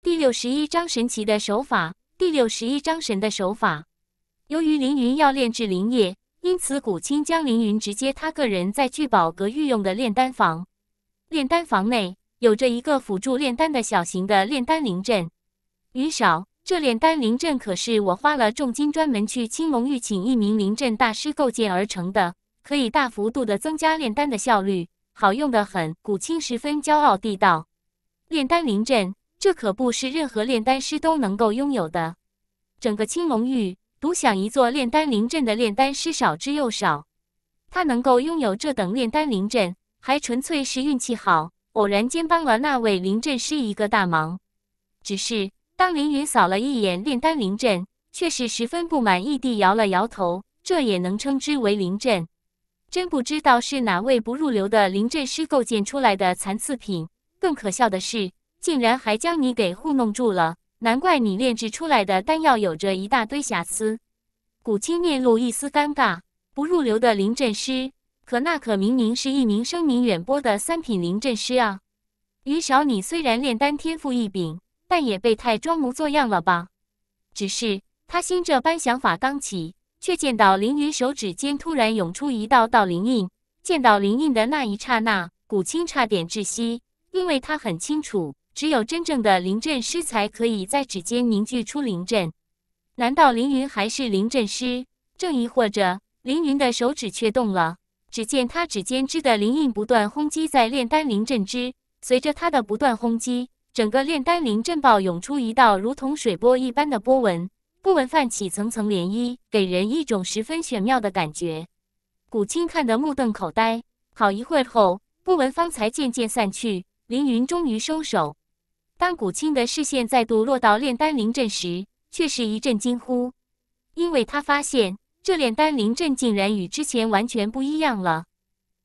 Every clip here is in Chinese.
第六十一章神奇的手法。第六十一章神的手法。由于凌云要炼制灵液，因此古青将凌云直接他个人在聚宝阁御用的炼丹房。炼丹房内有着一个辅助炼丹的小型的炼丹灵阵。云少，这炼丹灵阵可是我花了重金专门去青龙域请一名灵阵大师构建而成的，可以大幅度的增加炼丹的效率，好用的很。古青十分骄傲地道：“炼丹灵阵。”这可不是任何炼丹师都能够拥有的。整个青龙域独享一座炼丹灵阵的炼丹师少之又少。他能够拥有这等炼丹灵阵，还纯粹是运气好，偶然间帮了那位灵阵师一个大忙。只是当凌云扫了一眼炼丹灵阵，却是十分不满意地摇了摇头。这也能称之为灵阵？真不知道是哪位不入流的灵阵师构建出来的残次品。更可笑的是。竟然还将你给糊弄住了，难怪你炼制出来的丹药有着一大堆瑕疵。古青面露一丝尴尬，不入流的灵阵师，可那可明明是一名声名远播的三品灵阵师啊！于小，你虽然炼丹天赋异禀，但也被太装模作样了吧？只是他心这般想法刚起，却见到凌云手指间突然涌出一道道灵印。见到灵印的那一刹那，古青差点窒息，因为他很清楚。只有真正的灵阵师才可以在指尖凝聚出灵阵，难道凌云还是灵阵师？正疑惑着，凌云的手指却动了。只见他指尖之的灵印不断轰击在炼丹灵阵之，随着他的不断轰击，整个炼丹灵阵爆涌出一道如同水波一般的波纹，波纹泛起层层涟漪，给人一种十分玄妙的感觉。古青看得目瞪口呆，好一会儿后，波纹方才渐渐散去，凌云终于收手。当古青的视线再度落到炼丹灵阵时，却是一阵惊呼，因为他发现这炼丹灵阵竟然与之前完全不一样了。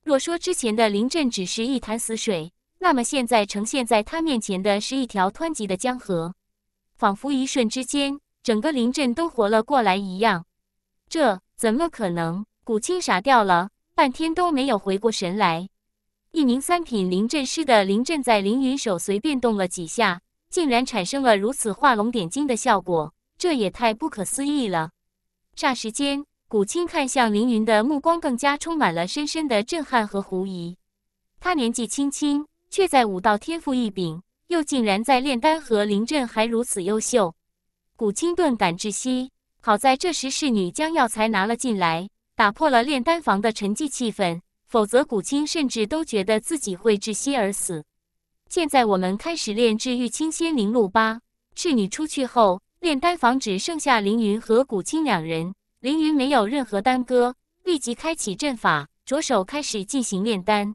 若说之前的灵阵只是一潭死水，那么现在呈现在他面前的是一条湍急的江河，仿佛一瞬之间，整个灵阵都活了过来一样。这怎么可能？古青傻掉了，半天都没有回过神来。一名三品灵阵师的灵阵在凌云手随便动了几下，竟然产生了如此画龙点睛的效果，这也太不可思议了！霎时间，古青看向凌云的目光更加充满了深深的震撼和狐疑。他年纪轻轻，却在武道天赋异禀，又竟然在炼丹和灵阵还如此优秀，古青顿感窒息。好在这时侍女将药材拿了进来，打破了炼丹房的沉寂气氛。否则，古青甚至都觉得自己会窒息而死。现在，我们开始炼制玉清仙灵露吧。侍女出去后，炼丹房只剩下凌云和古青两人。凌云没有任何耽搁，立即开启阵法，着手开始进行炼丹。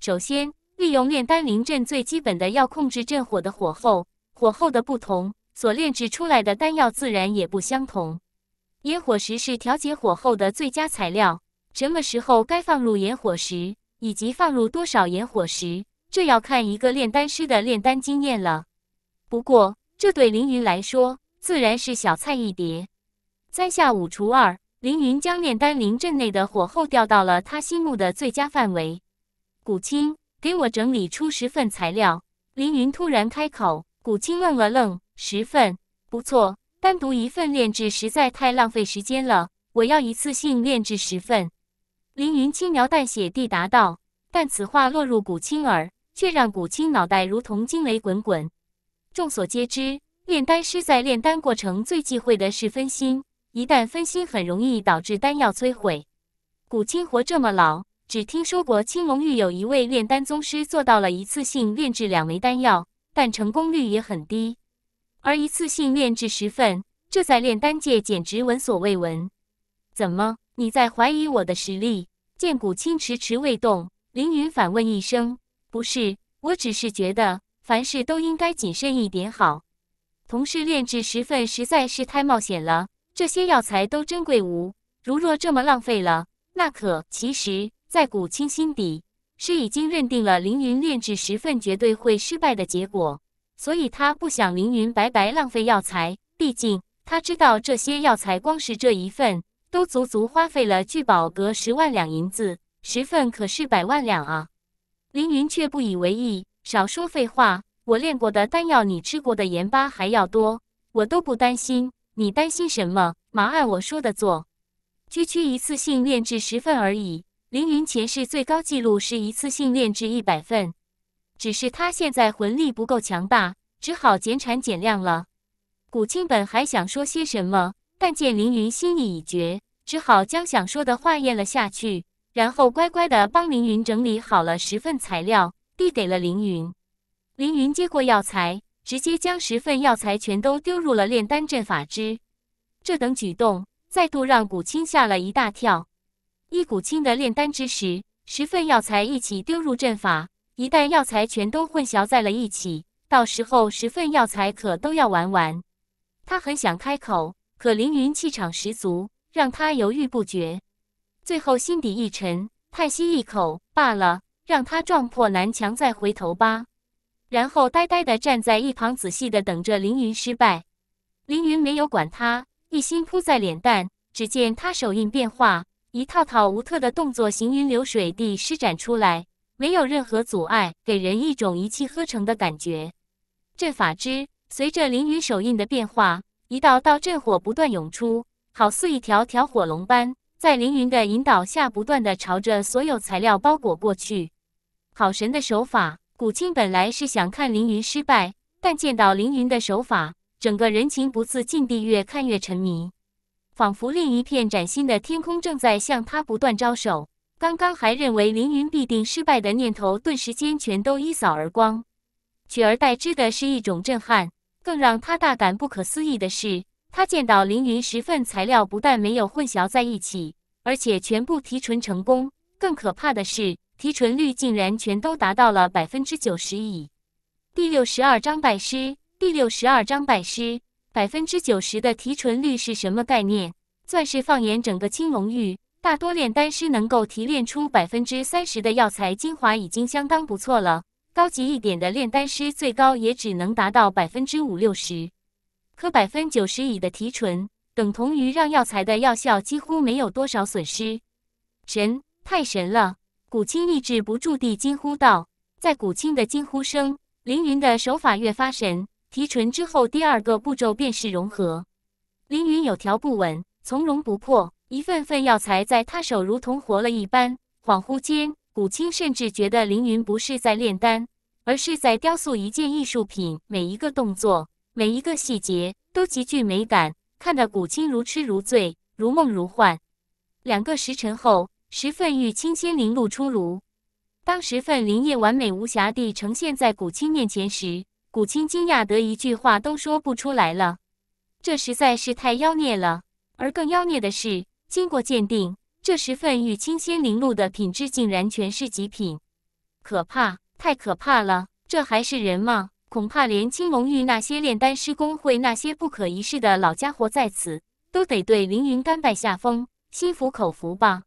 首先，利用炼丹灵阵最基本的要控制阵火的火候，火候的不同，所炼制出来的丹药自然也不相同。野火石是调节火候的最佳材料。什么时候该放入炎火石，以及放入多少炎火石，这要看一个炼丹师的炼丹经验了。不过这对凌云来说自然是小菜一碟。三下五除二，凌云将炼丹炉阵内的火候调到了他心目的最佳范围。古青，给我整理出十份材料。凌云突然开口。古青愣了愣，十份，不错，单独一份炼制实在太浪费时间了，我要一次性炼制十份。凌云轻描淡写地答道，但此话落入古青耳，却让古青脑袋如同惊雷滚滚。众所皆知，炼丹师在炼丹过程最忌讳的是分心，一旦分心，很容易导致丹药摧毁。古青活这么老，只听说过青龙域有一位炼丹宗师做到了一次性炼制两枚丹药，但成功率也很低。而一次性炼制十份，这在炼丹界简直闻所未闻。怎么，你在怀疑我的实力？见古青迟迟未动，凌云反问一声：“不是，我只是觉得凡事都应该谨慎一点好。同事炼制十份实在是太冒险了。这些药材都珍贵无，如若这么浪费了，那可……其实，在古青心底是已经认定了凌云炼制十份绝对会失败的结果，所以他不想凌云白白浪费药材。毕竟他知道这些药材光是这一份。”都足足花费了聚宝阁十万两银子，十份可是百万两啊！凌云却不以为意，少说废话，我炼过的丹药你吃过的盐巴还要多，我都不担心，你担心什么？忙按我说的做，区区一次性炼制十份而已。凌云前世最高纪录是一次性炼制一百份，只是他现在魂力不够强大，只好减产减量了。古青本还想说些什么。但见凌云心意已决，只好将想说的话咽了下去，然后乖乖地帮凌云整理好了十份材料，递给了凌云。凌云接过药材，直接将十份药材全都丢入了炼丹阵法之这等举动再度让古青吓了一大跳。一古青的炼丹之时，十份药材一起丢入阵法，一旦药材全都混淆在了一起，到时候十份药材可都要玩完。他很想开口。可凌云气场十足，让他犹豫不决。最后心底一沉，叹息一口罢了，让他撞破南墙再回头吧。然后呆呆地站在一旁，仔细地等着凌云失败。凌云没有管他，一心扑在脸蛋。只见他手印变化，一套套无特的动作行云流水地施展出来，没有任何阻碍，给人一种一气呵成的感觉。阵法之，随着凌云手印的变化。一道道阵火不断涌出，好似一条条火龙般，在凌云的引导下，不断的朝着所有材料包裹过去。好神的手法！古青本来是想看凌云失败，但见到凌云的手法，整个人情不自禁地越看越沉迷，仿佛另一片崭新的天空正在向他不断招手。刚刚还认为凌云必定失败的念头，顿时间全都一扫而光，取而代之的是一种震撼。更让他大感不可思议的是，他见到凌云十份材料不但没有混淆在一起，而且全部提纯成功。更可怕的是，提纯率竟然全都达到了百分之九十以第六十二章拜师。第六十二章拜师。百分之九十的提纯率是什么概念？钻石放眼整个青龙域，大多炼丹师能够提炼出百分之三十的药材精华已经相当不错了。高级一点的炼丹师，最高也只能达到百分之五六十。可百分九十以的提纯，等同于让药材的药效几乎没有多少损失。神，太神了！古青抑制不住地惊呼道。在古青的惊呼声，凌云的手法越发神。提纯之后，第二个步骤便是融合。凌云有条不紊，从容不迫，一份份药材在他手如同活了一般。恍惚间。古青甚至觉得凌云不是在炼丹，而是在雕塑一件艺术品。每一个动作，每一个细节都极具美感，看得古青如痴如醉，如梦如幻。两个时辰后，石份玉清仙灵露出炉。当石份灵液完美无瑕地呈现在古青面前时，古青惊讶得一句话都说不出来了。这实在是太妖孽了。而更妖孽的是，经过鉴定。这十份玉清仙灵露的品质竟然全是极品，可怕，太可怕了！这还是人吗？恐怕连青龙域那些炼丹师工会那些不可一世的老家伙在此，都得对凌云甘拜下风，心服口服吧！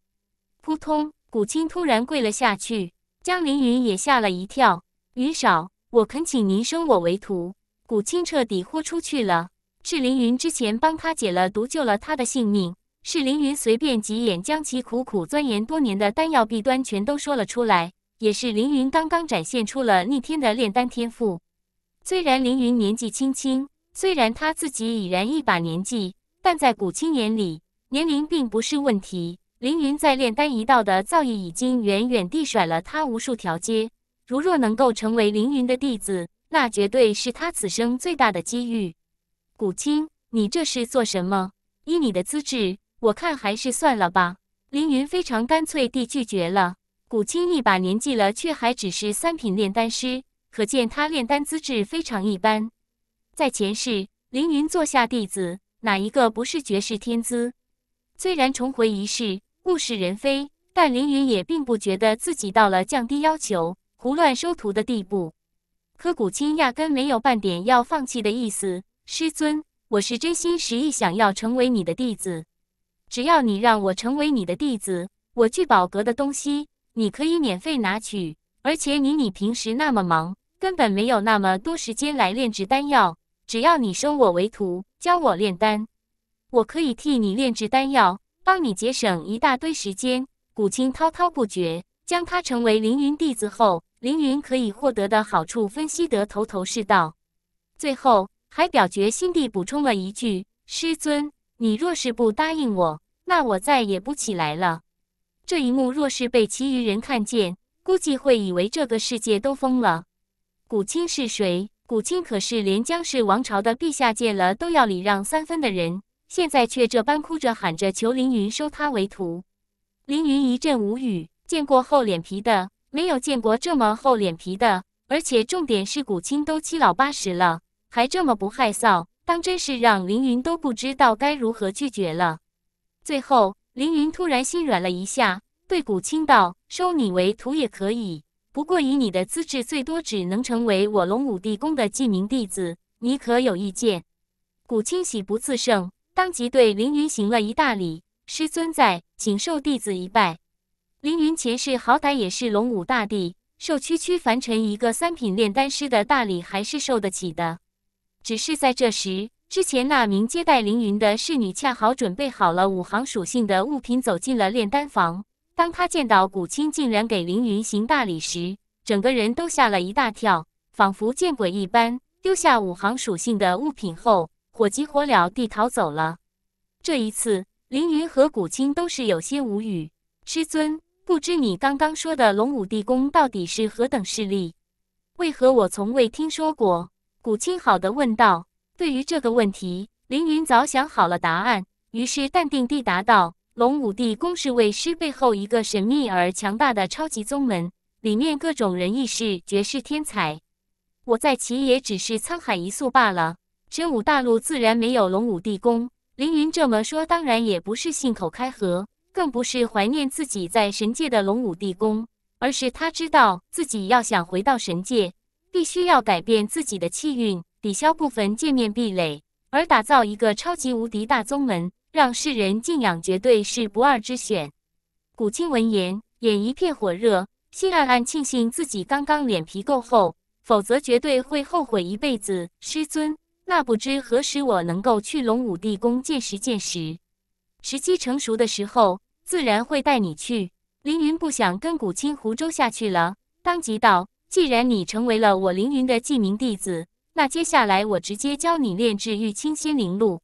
扑通，古青突然跪了下去，将凌云也吓了一跳。云少，我恳请您收我为徒！古青彻底豁出去了，是凌云之前帮他解了毒，救了他的性命。是凌云随便几眼，将其苦苦钻研多年的丹药弊端全都说了出来，也是凌云刚刚展现出了逆天的炼丹天赋。虽然凌云年纪轻轻，虽然他自己已然一把年纪，但在古青眼里，年龄并不是问题。凌云在炼丹一道的造诣已经远远地甩了他无数条街。如若能够成为凌云的弟子，那绝对是他此生最大的机遇。古青，你这是做什么？依你的资质。我看还是算了吧。凌云非常干脆地拒绝了。古青一把年纪了，却还只是三品炼丹师，可见他炼丹资质非常一般。在前世，凌云座下弟子哪一个不是绝世天资？虽然重回一世，物是人非，但凌云也并不觉得自己到了降低要求、胡乱收徒的地步。可古青压根没有半点要放弃的意思。师尊，我是真心实意想要成为你的弟子。只要你让我成为你的弟子，我聚宝阁的东西你可以免费拿取。而且你，你平时那么忙，根本没有那么多时间来炼制丹药。只要你收我为徒，教我炼丹，我可以替你炼制丹药，帮你节省一大堆时间。古青滔滔不绝，将他成为凌云弟子后，凌云可以获得的好处分析得头头是道，最后还表决心地补充了一句：“师尊。”你若是不答应我，那我再也不起来了。这一幕若是被其余人看见，估计会以为这个世界都疯了。古青是谁？古青可是连江氏王朝的陛下见了都要礼让三分的人，现在却这般哭着喊着求凌云收他为徒。凌云一阵无语，见过厚脸皮的，没有见过这么厚脸皮的。而且重点是，古青都七老八十了，还这么不害臊。当真是让凌云都不知道该如何拒绝了。最后，凌云突然心软了一下，对古青道：“收你为徒也可以，不过以你的资质，最多只能成为我龙武帝宫的记名弟子，你可有意见？”古青喜不自胜，当即对凌云行了一大礼：“师尊在，请受弟子一拜。”凌云前世好歹也是龙武大帝，受区区凡尘一个三品炼丹师的大礼，还是受得起的。只是在这时，之前那名接待凌云的侍女恰好准备好了五行属性的物品，走进了炼丹房。当她见到古青竟然给凌云行大礼时，整个人都吓了一大跳，仿佛见鬼一般，丢下五行属性的物品后，火急火燎地逃走了。这一次，凌云和古青都是有些无语。师尊，不知你刚刚说的龙武帝宫到底是何等势力？为何我从未听说过？古青好的问道：“对于这个问题，凌云早想好了答案，于是淡定地答道：‘龙武帝宫是为师背后一个神秘而强大的超级宗门，里面各种人亦是绝世天才。我在其也只是沧海一粟罢了。’真武大陆自然没有龙武帝宫。凌云这么说，当然也不是信口开河，更不是怀念自己在神界的龙武帝宫，而是他知道自己要想回到神界。”必须要改变自己的气运，抵消部分界面壁垒，而打造一个超级无敌大宗门，让世人敬仰，绝对是不二之选。古青闻言，眼一片火热，心暗暗庆幸自己刚刚脸皮够厚，否则绝对会后悔一辈子。师尊，那不知何时我能够去龙武帝宫见识见识？时机成熟的时候，自然会带你去。凌云不想跟古青胡诌下去了，当即道。既然你成为了我凌云的记名弟子，那接下来我直接教你炼制玉清仙灵露。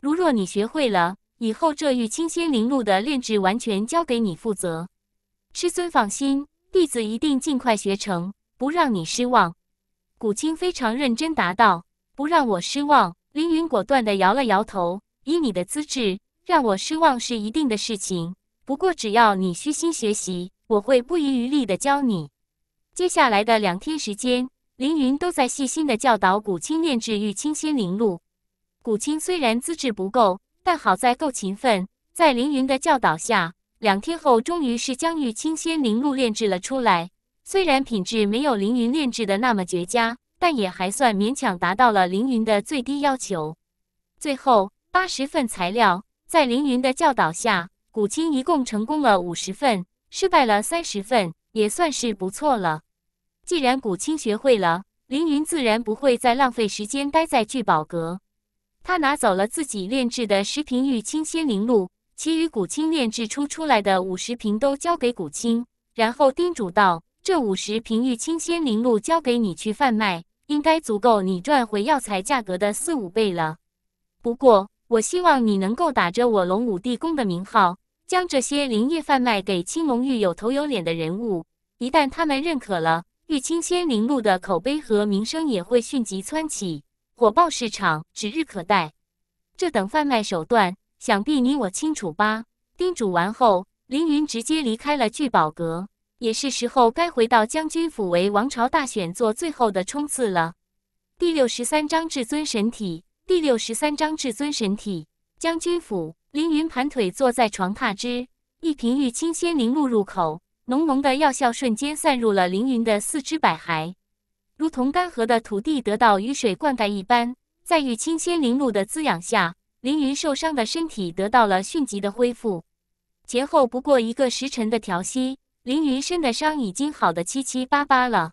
如若你学会了，以后这玉清仙灵露的炼制完全交给你负责。师尊放心，弟子一定尽快学成，不让你失望。古青非常认真答道：“不让我失望。”凌云果断的摇了摇头：“以你的资质，让我失望是一定的事情。不过只要你虚心学习，我会不遗余力的教你。”接下来的两天时间，凌云都在细心的教导古青炼制玉清仙灵露。古青虽然资质不够，但好在够勤奋，在凌云的教导下，两天后终于是将玉清仙灵露炼制了出来。虽然品质没有凌云炼制的那么绝佳，但也还算勉强达到了凌云的最低要求。最后八十份材料，在凌云的教导下，古青一共成功了五十份，失败了三十份。也算是不错了。既然古青学会了，凌云自然不会再浪费时间待在聚宝阁。他拿走了自己炼制的十瓶玉清仙灵露，其余古青炼制出出来的五十瓶都交给古青，然后叮嘱道：“这五十瓶玉清仙灵露交给你去贩卖，应该足够你赚回药材价格的四五倍了。不过，我希望你能够打着我龙武帝宫的名号。”将这些林业贩卖给青龙域有头有脸的人物，一旦他们认可了玉清仙灵露的口碑和名声，也会迅即蹿起，火爆市场指日可待。这等贩卖手段，想必你我清楚吧？叮嘱完后，凌云直接离开了聚宝阁。也是时候该回到将军府，为王朝大选做最后的冲刺了。第六十三章至尊神体。第六十三章至尊神体。将军府。凌云盘腿坐在床榻之，一瓶玉清仙灵露入口，浓浓的药效瞬间散入了凌云的四肢百骸，如同干涸的土地得到雨水灌溉一般，在玉清仙灵露的滋养下，凌云受伤的身体得到了迅疾的恢复。前后不过一个时辰的调息，凌云身的伤已经好的七七八八了。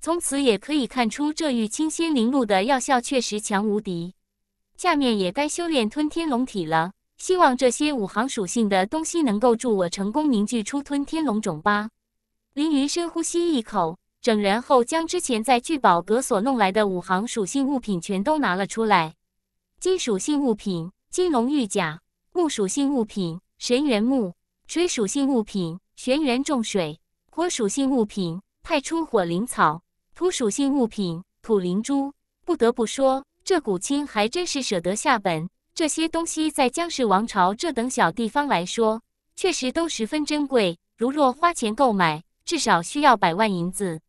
从此也可以看出这玉清仙灵露的药效确实强无敌。下面也该修炼吞天龙体了。希望这些五行属性的东西能够助我成功凝聚出吞天龙种吧。凌云深呼吸一口，整然后将之前在聚宝阁所弄来的五行属性物品全都拿了出来。金属性物品金龙玉甲，木属性物品神元木，水属性物品玄元重水，火属性物品太初火灵草，土属性物品土灵珠。不得不说，这古青还真是舍得下本。这些东西在江氏王朝这等小地方来说，确实都十分珍贵。如若花钱购买，至少需要百万银子。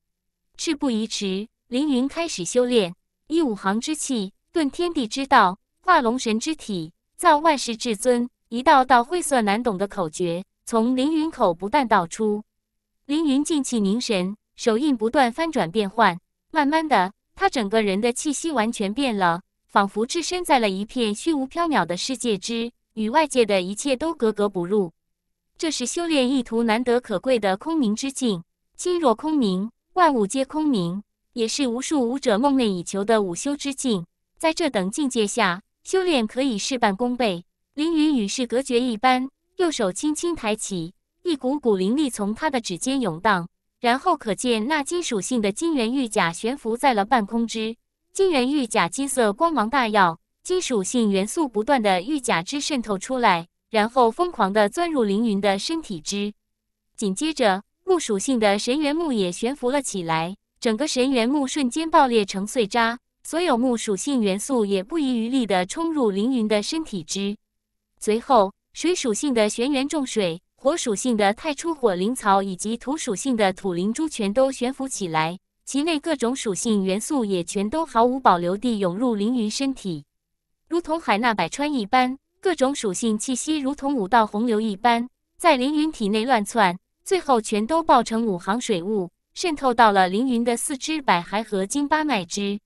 事不宜迟，凌云开始修炼，以五行之气，遁天地之道，化龙神之体，造万世至尊。一道道晦涩难懂的口诀从凌云口不断道出。凌云静气凝神，手印不断翻转变换，慢慢的，他整个人的气息完全变了。仿佛置身在了一片虚无缥缈的世界之，与外界的一切都格格不入。这是修炼意图难得可贵的空明之境，心若空明，万物皆空明，也是无数武者梦寐以求的武修之境。在这等境界下，修炼可以事半功倍。凌云与世隔绝一般，右手轻轻抬起，一股股灵力从他的指尖涌荡，然后可见那金属性的金元玉甲悬浮在了半空之。金元玉甲金色光芒大耀，金属性元素不断的玉甲之渗透出来，然后疯狂的钻入凌云的身体之。紧接着木属性的神元木也悬浮了起来，整个神元木瞬间爆裂成碎渣，所有木属性元素也不遗余力的冲入凌云的身体之。随后水属性的玄元重水、火属性的太初火灵草以及土属性的土灵珠全都悬浮起来。其内各种属性元素也全都毫无保留地涌入凌云身体，如同海纳百川一般。各种属性气息如同五道洪流一般，在凌云体内乱窜，最后全都爆成五行水雾，渗透到了凌云的四肢百骸和经八脉之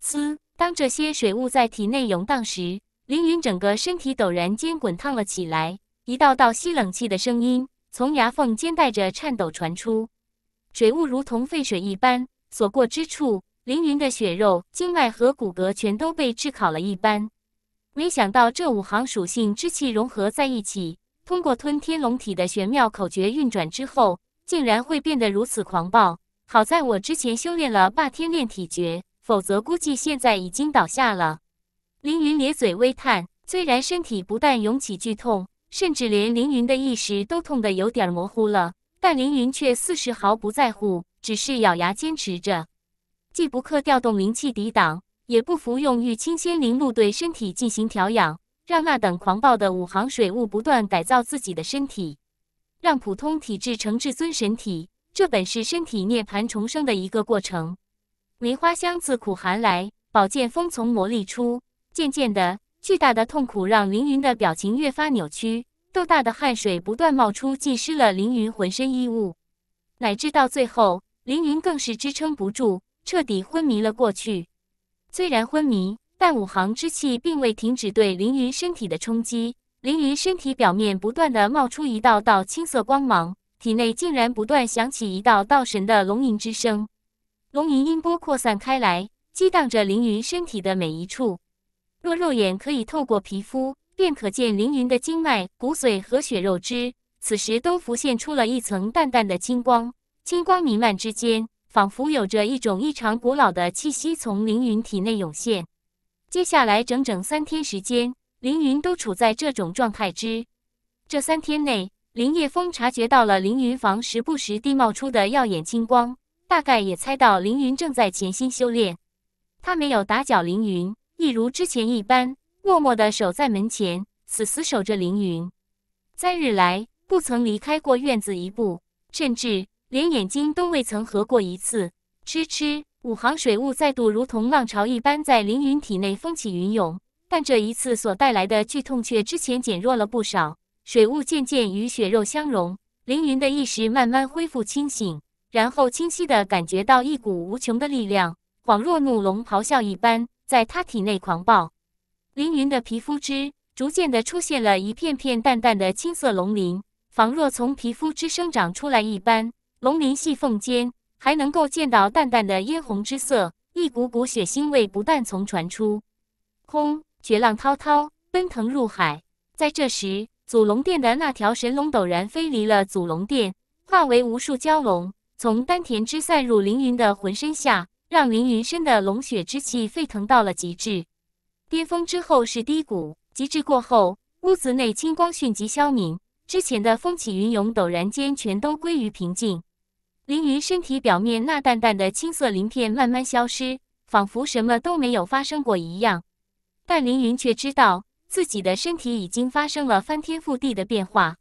嘶！当这些水雾在体内涌荡时，凌云整个身体陡然间滚烫了起来，一道道吸冷气的声音从牙缝间带着颤抖传出。水雾如同沸水一般。所过之处，凌云的血肉、经脉和骨骼全都被炙烤了一般。没想到这五行属性之气融合在一起，通过吞天龙体的玄妙口诀运转之后，竟然会变得如此狂暴。好在我之前修炼了霸天炼体诀，否则估计现在已经倒下了。凌云咧嘴微叹，虽然身体不但涌起剧痛，甚至连凌云的意识都痛得有点模糊了。但凌云却似是毫不在乎，只是咬牙坚持着，既不刻调动灵气抵挡，也不服用玉清仙灵露对身体进行调养，让那等狂暴的五行水雾不断改造自己的身体，让普通体质成至尊神体。这本是身体涅槃重生的一个过程。梅花香自苦寒来，宝剑锋从磨砺出。渐渐的，巨大的痛苦让凌云的表情越发扭曲。豆大的汗水不断冒出，浸湿了凌云浑身衣物，乃至到最后，凌云更是支撑不住，彻底昏迷了过去。虽然昏迷，但五行之气并未停止对凌云身体的冲击。凌云身体表面不断的冒出一道道青色光芒，体内竟然不断响起一道道神的龙吟之声。龙吟音波扩散开来，激荡着凌云身体的每一处。若肉眼可以透过皮肤。便可见凌云的经脉、骨髓和血肉之，此时都浮现出了一层淡淡的金光。金光弥漫之间，仿佛有着一种异常古老的气息从凌云体内涌现。接下来整整三天时间，凌云都处在这种状态之。这三天内，林叶风察觉到了凌云房时不时地冒出的耀眼金光，大概也猜到凌云正在潜心修炼，他没有打搅凌云，一如之前一般。默默地守在门前，死死守着凌云。三日来不曾离开过院子一步，甚至连眼睛都未曾合过一次。痴痴，五行水雾再度如同浪潮一般在凌云体内风起云涌，但这一次所带来的剧痛却之前减弱了不少。水雾渐渐与血肉相融，凌云的意识慢慢恢复清醒，然后清晰的感觉到一股无穷的力量，恍若怒龙咆哮一般，在他体内狂暴。凌云的皮肤之逐渐的出现了一片片淡淡的青色龙鳞，仿若从皮肤之生长出来一般。龙鳞细缝间还能够见到淡淡的嫣红之色，一股股血腥味不断从传出。空绝浪滔滔，奔腾入海。在这时，祖龙殿的那条神龙陡然飞离了祖龙殿，化为无数蛟龙，从丹田之散入凌云的浑身下，让凌云身的龙血之气沸腾到了极致。巅峰之后是低谷，极致过后，屋子内青光迅即消泯，之前的风起云涌陡然间全都归于平静。凌云身体表面那淡淡的青色鳞片慢慢消失，仿佛什么都没有发生过一样。但凌云却知道，自己的身体已经发生了翻天覆地的变化。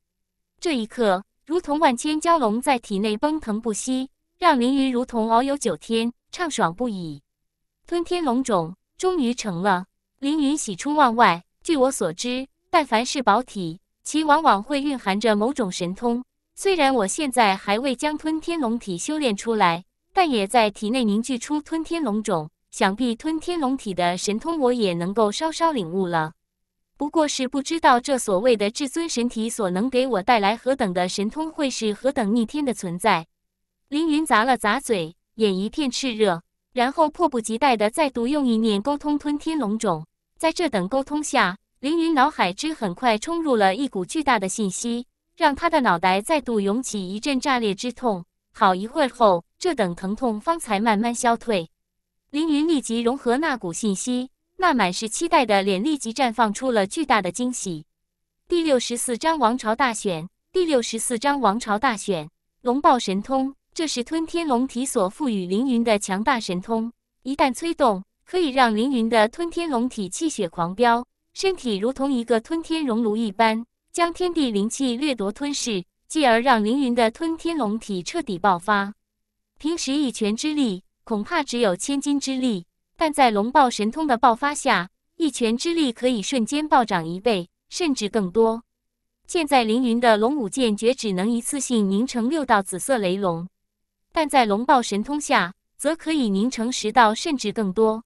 这一刻，如同万千蛟龙在体内奔腾不息，让凌云如同遨游九天，畅爽不已。吞天龙种终于成了。凌云喜出望外。据我所知，但凡是宝体，其往往会蕴含着某种神通。虽然我现在还未将吞天龙体修炼出来，但也在体内凝聚出吞天龙种，想必吞天龙体的神通我也能够稍稍领悟了。不过，是不知道这所谓的至尊神体所能给我带来何等的神通，会是何等逆天的存在。凌云咂了咂嘴，眼一片炽热，然后迫不及待的再度用意念沟通吞天龙种。在这等沟通下，凌云脑海之很快冲入了一股巨大的信息，让他的脑袋再度涌起一阵炸裂之痛。好一会儿后，这等疼痛方才慢慢消退。凌云立即融合那股信息，那满是期待的脸立即绽放出了巨大的惊喜。第六十四章王朝大选。第六十四章王朝大选，龙爆神通，这是吞天龙体所赋予凌云的强大神通，一旦催动。可以让凌云的吞天龙体气血狂飙，身体如同一个吞天熔炉一般，将天地灵气掠夺吞噬，继而让凌云的吞天龙体彻底爆发。平时一拳之力恐怕只有千斤之力，但在龙爆神通的爆发下，一拳之力可以瞬间暴涨一倍，甚至更多。现在凌云的龙武剑诀只能一次性凝成六道紫色雷龙，但在龙爆神通下，则可以凝成十道甚至更多。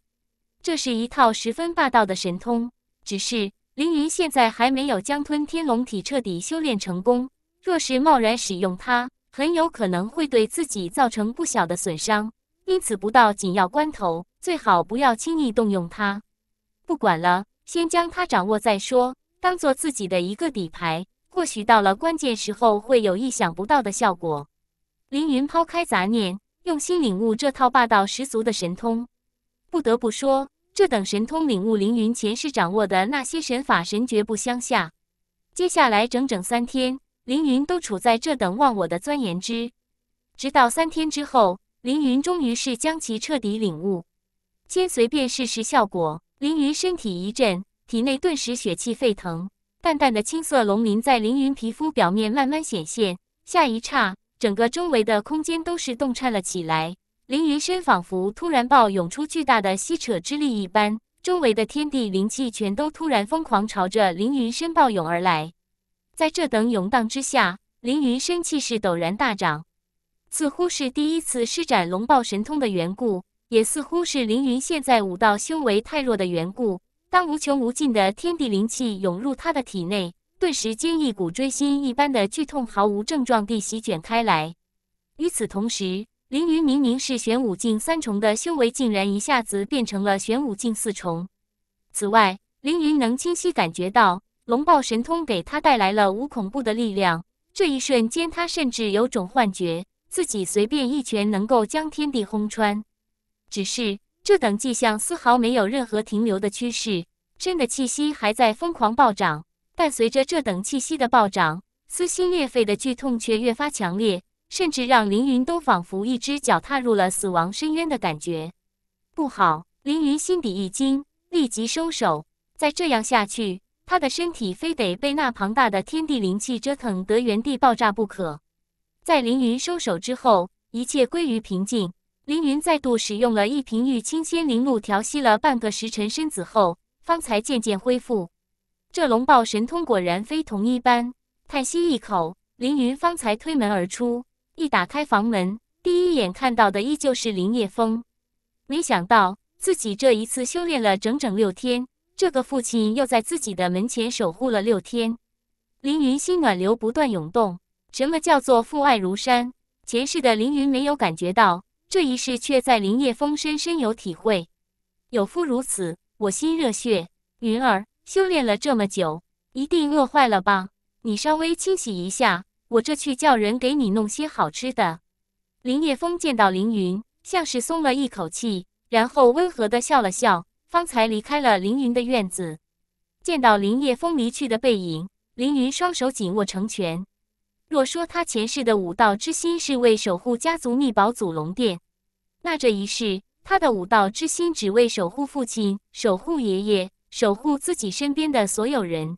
这是一套十分霸道的神通，只是凌云现在还没有将吞天龙体彻底修炼成功。若是贸然使用它，很有可能会对自己造成不小的损伤。因此，不到紧要关头，最好不要轻易动用它。不管了，先将它掌握再说，当做自己的一个底牌，或许到了关键时候会有意想不到的效果。凌云抛开杂念，用心领悟这套霸道十足的神通。不得不说。这等神通领悟，凌云前世掌握的那些神法神绝不相下。接下来整整三天，凌云都处在这等忘我的钻研之，直到三天之后，凌云终于是将其彻底领悟。先随便试试效果。凌云身体一震，体内顿时血气沸腾，淡淡的青色龙鳞在凌云皮肤表面慢慢显现。下一刹，整个周围的空间都是动颤了起来。凌云身仿佛突然爆涌出巨大的吸扯之力一般，周围的天地灵气全都突然疯狂朝着凌云身爆涌而来。在这等涌荡之下，凌云身气势陡然大涨，似乎是第一次施展龙爆神通的缘故，也似乎是凌云现在武道修为太弱的缘故。当无穷无尽的天地灵气涌入他的体内，顿时间一股锥心一般的剧痛毫无症状地席卷开来。与此同时。凌云明明是玄武境三重的修为，竟然一下子变成了玄武境四重。此外，凌云能清晰感觉到龙豹神通给他带来了无恐怖的力量。这一瞬间，他甚至有种幻觉，自己随便一拳能够将天地轰穿。只是这等迹象丝毫没有任何停留的趋势，真的气息还在疯狂暴涨。伴随着这等气息的暴涨，撕心裂肺的剧痛却越发强烈。甚至让凌云都仿佛一只脚踏入了死亡深渊的感觉。不好！凌云心底一惊，立即收手。再这样下去，他的身体非得被那庞大的天地灵气折腾得原地爆炸不可。在凌云收手之后，一切归于平静。凌云再度使用了一瓶玉清仙灵露调息了半个时辰，身子后方才渐渐恢复。这龙豹神通果然非同一般。叹息一口，凌云方才推门而出。一打开房门，第一眼看到的依旧是林叶风。没想到自己这一次修炼了整整六天，这个父亲又在自己的门前守护了六天。林云心暖流不断涌动。什么叫做父爱如山？前世的林云没有感觉到，这一世却在林叶风深深有体会。有夫如此，我心热血。云儿，修炼了这么久，一定饿坏了吧？你稍微清洗一下。我这去叫人给你弄些好吃的。林叶风见到凌云，像是松了一口气，然后温和的笑了笑，方才离开了凌云的院子。见到林叶风离去的背影，凌云双手紧握成拳。若说他前世的武道之心是为守护家族秘宝祖龙殿，那这一世他的武道之心只为守护父亲，守护爷爷，守护自己身边的所有人。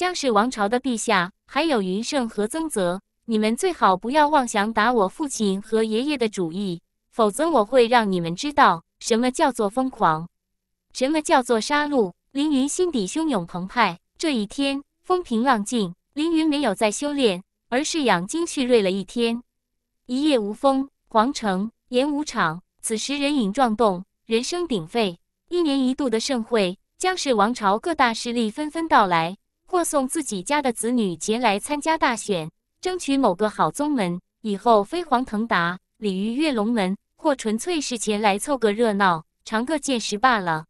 江氏王朝的陛下，还有云盛和曾泽，你们最好不要妄想打我父亲和爷爷的主意，否则我会让你们知道什么叫做疯狂，什么叫做杀戮。凌云心底汹涌澎湃。这一天风平浪静，凌云没有再修炼，而是养精蓄锐了一天。一夜无风，皇城演武场此时人影撞动，人声鼎沸。一年一度的盛会，江氏王朝各大势力纷纷到来。或送自己家的子女前来参加大选，争取某个好宗门，以后飞黄腾达，鲤鱼跃龙门；或纯粹是前来凑个热闹，尝个见识罢了。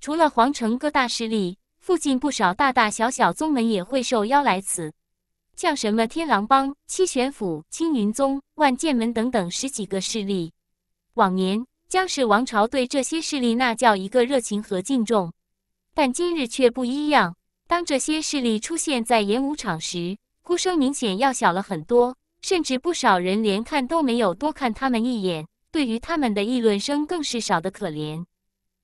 除了皇城各大势力，附近不少大大小小宗门也会受邀来此，像什么天狼帮、七玄府、青云宗、万剑门等等十几个势力。往年江氏王朝对这些势力那叫一个热情和敬重，但今日却不一样。当这些势力出现在演武场时，呼声明显要小了很多，甚至不少人连看都没有多看他们一眼。对于他们的议论声更是少得可怜。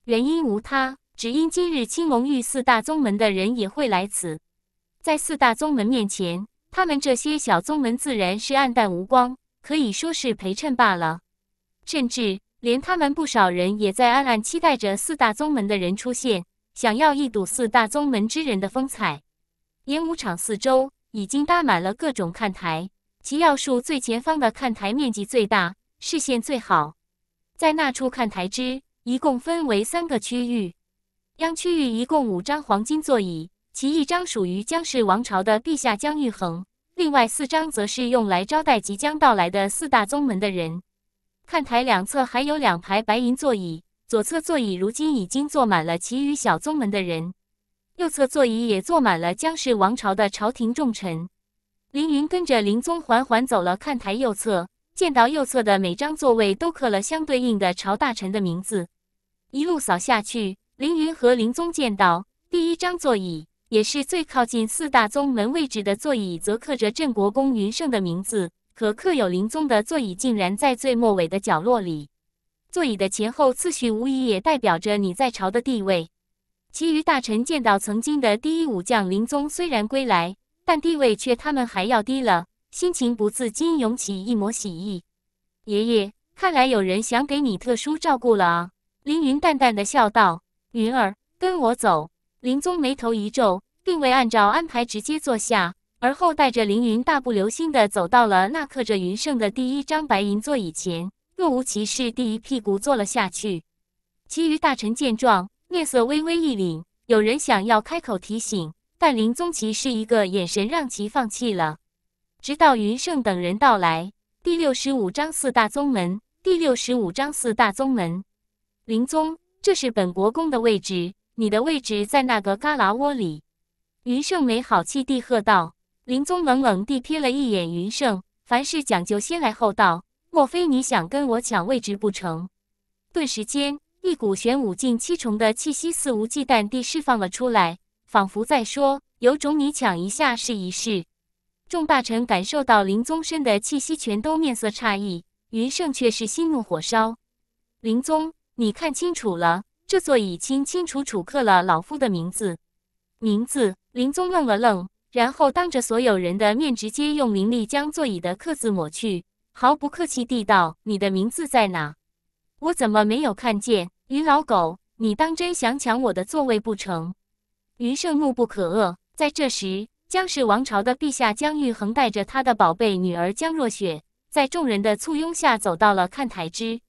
原因无他，只因今日青龙域四大宗门的人也会来此，在四大宗门面前，他们这些小宗门自然是暗淡无光，可以说是陪衬罢了。甚至连他们不少人也在暗暗期待着四大宗门的人出现。想要一睹四大宗门之人的风采，演武场四周已经搭满了各种看台。其要数最前方的看台面积最大，视线最好。在那处看台之，一共分为三个区域。央区域一共五张黄金座椅，其一张属于江氏王朝的陛下江玉衡，另外四张则是用来招待即将到来的四大宗门的人。看台两侧还有两排白银座椅。左侧座椅如今已经坐满了其余小宗门的人，右侧座椅也坐满了江氏王朝的朝廷重臣。凌云跟着林宗缓缓走了看台右侧，见到右侧的每张座位都刻了相对应的朝大臣的名字。一路扫下去，凌云和林宗见到第一张座椅，也是最靠近四大宗门位置的座椅，则刻着镇国公云胜的名字。可刻有林宗的座椅竟然在最末尾的角落里。座椅的前后次序无疑也代表着你在朝的地位。其余大臣见到曾经的第一武将林宗虽然归来，但地位却他们还要低了，心情不自禁涌起一抹喜意。爷爷，看来有人想给你特殊照顾了啊！凌云淡淡的笑道：“云儿，跟我走。”林宗眉头一皱，并未按照安排直接坐下，而后带着凌云大步流星的走到了那刻着“云盛”的第一张白银座椅前。若无其事地一屁股坐了下去，其余大臣见状，面色微微一凛。有人想要开口提醒，但林宗奇是一个眼神让其放弃了。直到云盛等人到来，第六十五章四大宗门。第六十五章四大宗门。林宗，这是本国公的位置，你的位置在那个旮旯窝里。云盛没好气地喝道：“林宗，冷冷地瞥了一眼云盛，凡事讲究先来后到。”莫非你想跟我抢位置不成？顿时间，一股玄武境七重的气息肆无忌惮地释放了出来，仿佛在说：“有种你抢一下试一试。”众大臣感受到林宗深的气息，全都面色诧异。云盛却是心怒火烧。林宗，你看清楚了，这座已清清楚楚刻了老夫的名字。名字。林宗愣了愣，然后当着所有人的面，直接用灵力将座椅的刻字抹去。毫不客气地道：“你的名字在哪？我怎么没有看见？”于老狗，你当真想抢我的座位不成？于胜怒不可遏。在这时，江氏王朝的陛下江玉衡带着他的宝贝女儿江若雪，在众人的簇拥下走到了看台之。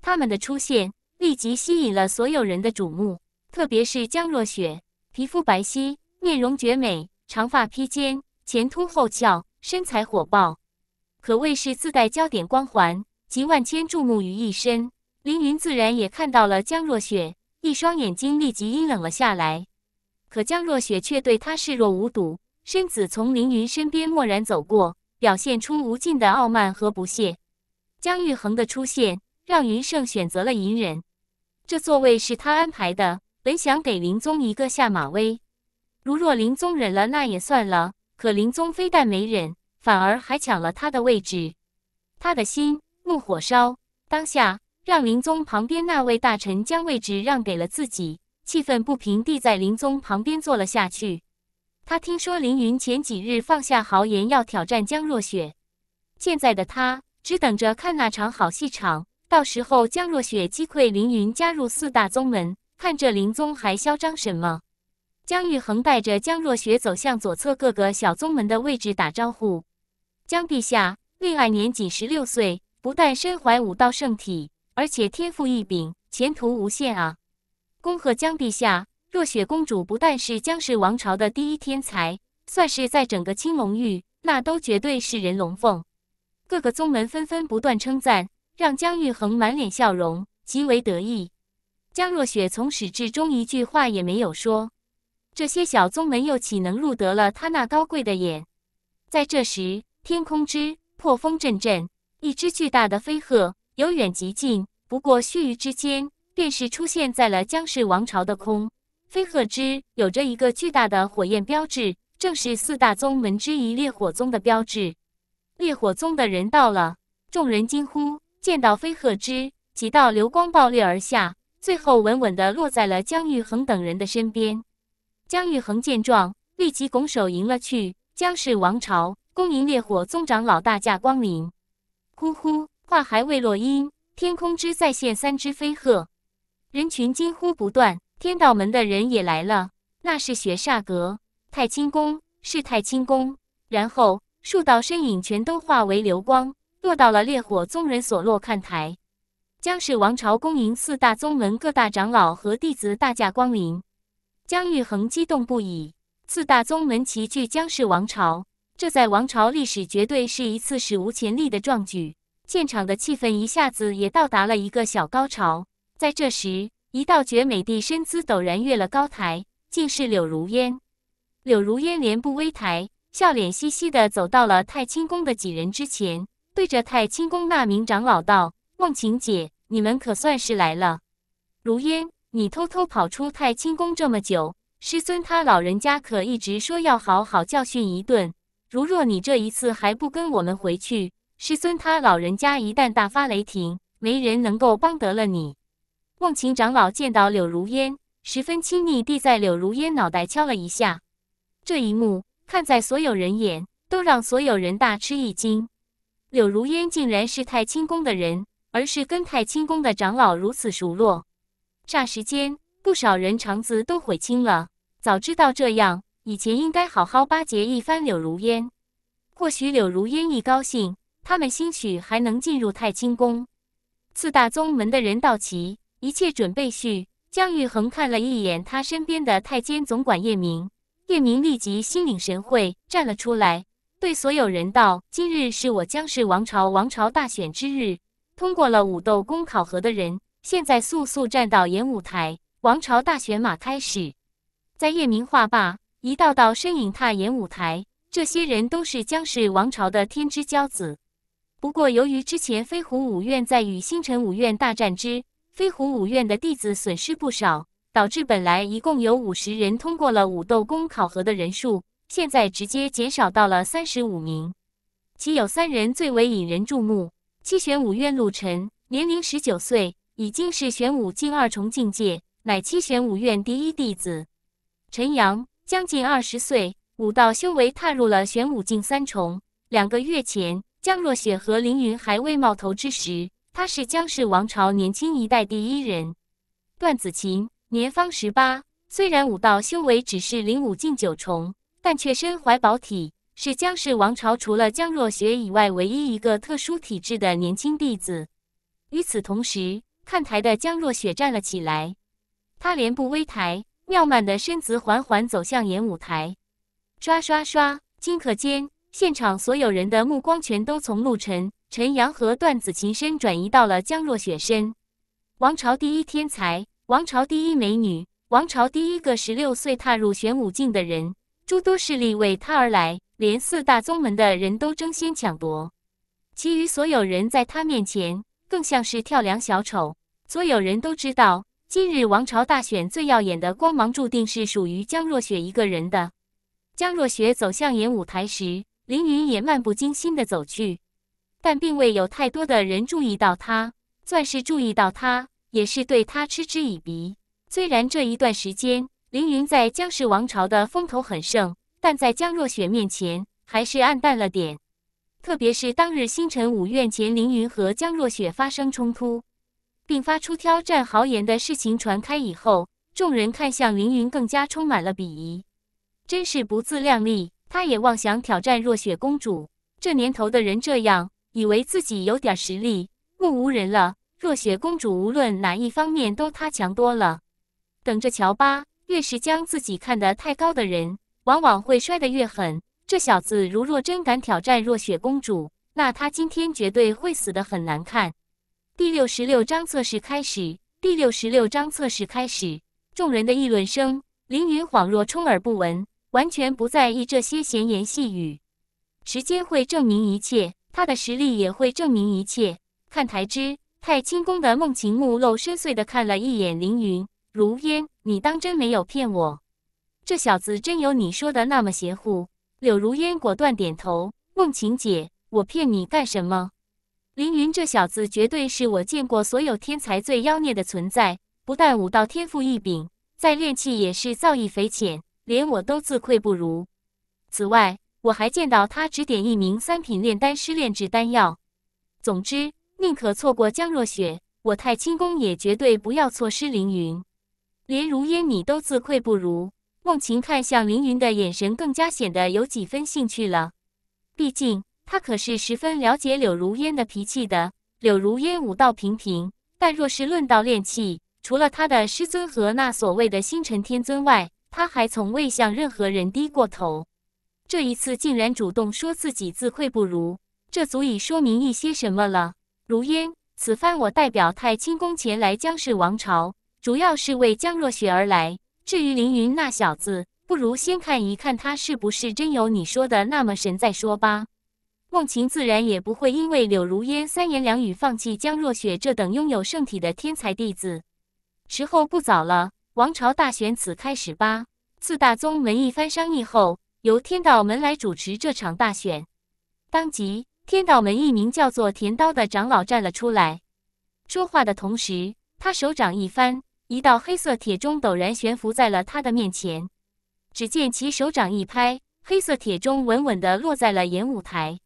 他们的出现立即吸引了所有人的瞩目，特别是江若雪，皮肤白皙，面容绝美，长发披肩，前凸后翘，身材火爆。可谓是自带焦点光环，集万千注目于一身。凌云自然也看到了江若雪，一双眼睛立即阴冷了下来。可江若雪却对他视若无睹，身子从凌云身边漠然走过，表现出无尽的傲慢和不屑。江玉衡的出现让云胜选择了隐忍。这座位是他安排的，本想给林宗一个下马威。如若林宗忍了，那也算了。可林宗非但没忍。反而还抢了他的位置，他的心怒火烧，当下让林宗旁边那位大臣将位置让给了自己，气愤不平地在林宗旁边坐了下去。他听说凌云前几日放下豪言要挑战江若雪，现在的他只等着看那场好戏场，到时候江若雪击溃凌云，加入四大宗门，看着林宗还嚣张什么？江玉恒带着江若雪走向左侧各个小宗门的位置打招呼。江陛下，令爱年仅十六岁，不但身怀五道圣体，而且天赋异禀，前途无限啊！恭贺江陛下！若雪公主不但是江氏王朝的第一天才，算是在整个青龙域，那都绝对是人龙凤。各个宗门纷纷不断称赞，让江玉衡满脸笑容，极为得意。江若雪从始至终一句话也没有说，这些小宗门又岂能入得了他那高贵的眼？在这时。天空之破风阵阵，一只巨大的飞鹤由远及近，不过须臾之间，便是出现在了江氏王朝的空。飞鹤之有着一个巨大的火焰标志，正是四大宗门之一烈火宗的标志。烈火宗的人到了，众人惊呼，见到飞鹤之几道流光爆裂而下，最后稳稳地落在了江玉恒等人的身边。江玉恒见状，立即拱手迎了去，江氏王朝。恭迎烈火宗长老大驾光临！呼呼，话还未落音，天空之再现三只飞鹤，人群惊呼不断。天道门的人也来了，那是雪煞阁、太清宫，是太清宫。然后数道身影全都化为流光，落到了烈火宗人所落看台。江氏王朝恭迎四大宗门各大长老和弟子大驾光临，江玉衡激动不已。四大宗门齐聚江氏王朝。这在王朝历史绝对是一次史无前例的壮举，现场的气氛一下子也到达了一个小高潮。在这时，一道绝美的身姿陡然跃了高台，竟是柳如烟。柳如烟连不微抬，笑脸嘻嘻的走到了太清宫的几人之前，对着太清宫那名长老道：“梦晴姐，你们可算是来了。如烟，你偷偷跑出太清宫这么久，师尊他老人家可一直说要好好教训一顿。”如若你这一次还不跟我们回去，师尊他老人家一旦大发雷霆，没人能够帮得了你。忘情长老见到柳如烟，十分亲昵地在柳如烟脑袋敲了一下。这一幕看在所有人眼，都让所有人大吃一惊。柳如烟竟然是太清宫的人，而是跟太清宫的长老如此熟络。霎时间，不少人肠子都悔青了。早知道这样。以前应该好好巴结一番柳如烟，或许柳如烟一高兴，他们兴许还能进入太清宫。四大宗门的人到齐，一切准备绪。江玉衡看了一眼他身边的太监总管叶明，叶明立即心领神会，站了出来，对所有人道：“今日是我江氏王朝王朝大选之日，通过了武斗宫考核的人，现在速速站到演武台。王朝大选马开始。”在叶明话罢。一道道身影踏演舞台，这些人都是江氏王朝的天之骄子。不过，由于之前飞虎五院在与星辰五院大战之，飞虎五院的弟子损失不少，导致本来一共有五十人通过了武斗宫考核的人数，现在直接减少到了三十五名。其有三人最为引人注目：七玄武院陆晨，年龄十九岁，已经是玄武境二重境界，乃七玄武院第一弟子陈阳。将近二十岁，武道修为踏入了玄武境三重。两个月前，江若雪和凌云还未冒头之时，他是江氏王朝年轻一代第一人。段子晴年方十八，虽然武道修为只是灵武境九重，但却身怀宝体，是江氏王朝除了江若雪以外唯一一个特殊体质的年轻弟子。与此同时，看台的江若雪站了起来，她连步微抬。妙曼的身子缓缓走向演舞台，刷刷刷！顷刻间，现场所有人的目光全都从陆晨、陈阳和段子琴身转移到了江若雪身。王朝第一天才，王朝第一美女，王朝第一个十六岁踏入玄武境的人，诸多势力为他而来，连四大宗门的人都争先抢夺。其余所有人在他面前，更像是跳梁小丑。所有人都知道。今日王朝大选，最耀眼的光芒注定是属于江若雪一个人的。江若雪走向演舞台时，凌云也漫不经心地走去，但并未有太多的人注意到他。钻石注意到他，也是对他嗤之以鼻。虽然这一段时间，凌云在江氏王朝的风头很盛，但在江若雪面前还是暗淡了点。特别是当日星辰五院前，凌云和江若雪发生冲突。并发出挑战豪言的事情传开以后，众人看向云云更加充满了鄙夷。真是不自量力，他也妄想挑战若雪公主。这年头的人这样，以为自己有点实力，目无人了。若雪公主无论哪一方面都他强多了。等着瞧吧，越是将自己看得太高的人，往往会摔得越狠。这小子如若真敢挑战若雪公主，那他今天绝对会死的很难看。第六十六章测试开始。第六十六章测试开始。众人的议论声，凌云恍若充耳不闻，完全不在意这些闲言细语。时间会证明一切，他的实力也会证明一切。看台之太清宫的孟晴目露深邃的看了一眼凌云，如烟，你当真没有骗我？这小子真有你说的那么邪乎？柳如烟果断点头。孟晴姐，我骗你干什么？凌云这小子绝对是我见过所有天才最妖孽的存在，不但武道天赋异禀，在练气也是造诣匪浅，连我都自愧不如。此外，我还见到他指点一名三品炼丹师炼制丹药。总之，宁可错过江若雪，我太清宫也绝对不要错失凌云。连如烟你都自愧不如，梦琴看向凌云的眼神更加显得有几分兴趣了。毕竟。他可是十分了解柳如烟的脾气的。柳如烟武道平平，但若是论到练气，除了他的师尊和那所谓的星辰天尊外，他还从未向任何人低过头。这一次竟然主动说自己自愧不如，这足以说明一些什么了。如烟，此番我代表太清宫前来江氏王朝，主要是为江若雪而来。至于凌云那小子，不如先看一看他是不是真有你说的那么神再说吧。梦琴自然也不会因为柳如烟三言两语放弃江若雪这等拥有圣体的天才弟子。时候不早了，王朝大选此开始吧。自大宗门一番商议后，由天道门来主持这场大选。当即，天道门一名叫做田刀的长老站了出来，说话的同时，他手掌一翻，一道黑色铁钟陡然悬浮在了他的面前。只见其手掌一拍，黑色铁钟稳稳地落在了演舞台。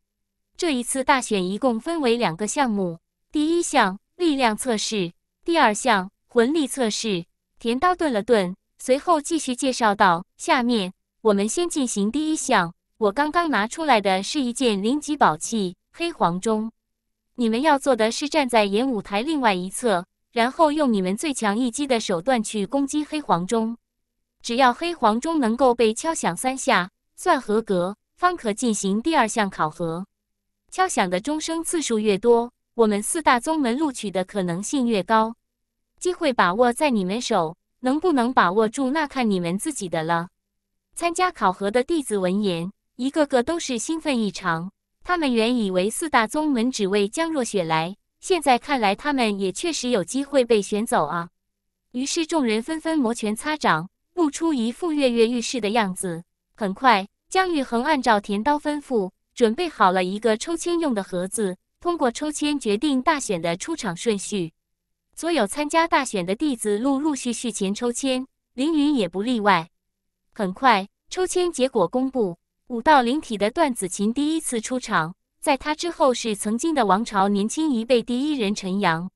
这一次大选一共分为两个项目，第一项力量测试，第二项魂力测试。田刀顿了顿，随后继续介绍道：“下面我们先进行第一项。我刚刚拿出来的是一件零级宝器黑黄钟，你们要做的是站在演舞台另外一侧，然后用你们最强一击的手段去攻击黑黄钟。只要黑黄钟能够被敲响三下，算合格，方可进行第二项考核。”敲响的钟声次数越多，我们四大宗门录取的可能性越高。机会把握在你们手，能不能把握住，那看你们自己的了。参加考核的弟子闻言，一个个都是兴奋异常。他们原以为四大宗门只为江若雪来，现在看来，他们也确实有机会被选走啊。于是众人纷纷摩拳擦掌，露出一副跃跃欲试的样子。很快，江玉衡按照田刀吩咐。准备好了一个抽签用的盒子，通过抽签决定大选的出场顺序。所有参加大选的弟子陆陆续续前抽签，凌云也不例外。很快，抽签结果公布，五道灵体的段子琴第一次出场，在他之后是曾经的王朝年轻一辈第一人陈阳。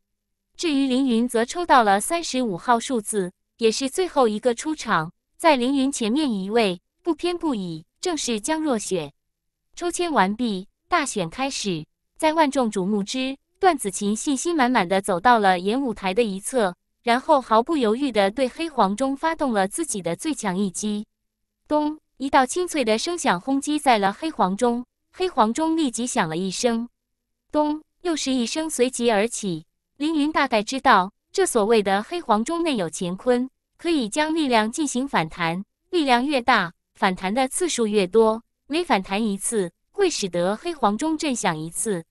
至于凌云，则抽到了三十五号数字，也是最后一个出场。在凌云前面一位不偏不倚，正是江若雪。抽签完毕，大选开始。在万众瞩目之，段子琴信心满满的走到了演舞台的一侧，然后毫不犹豫的对黑黄钟发动了自己的最强一击。咚！一道清脆的声响轰击在了黑黄钟，黑黄钟立即响了一声。咚！又是一声随即而起。凌云大概知道，这所谓的黑黄钟内有乾坤，可以将力量进行反弹，力量越大，反弹的次数越多。每反弹一次，会使得黑黄钟震响一次。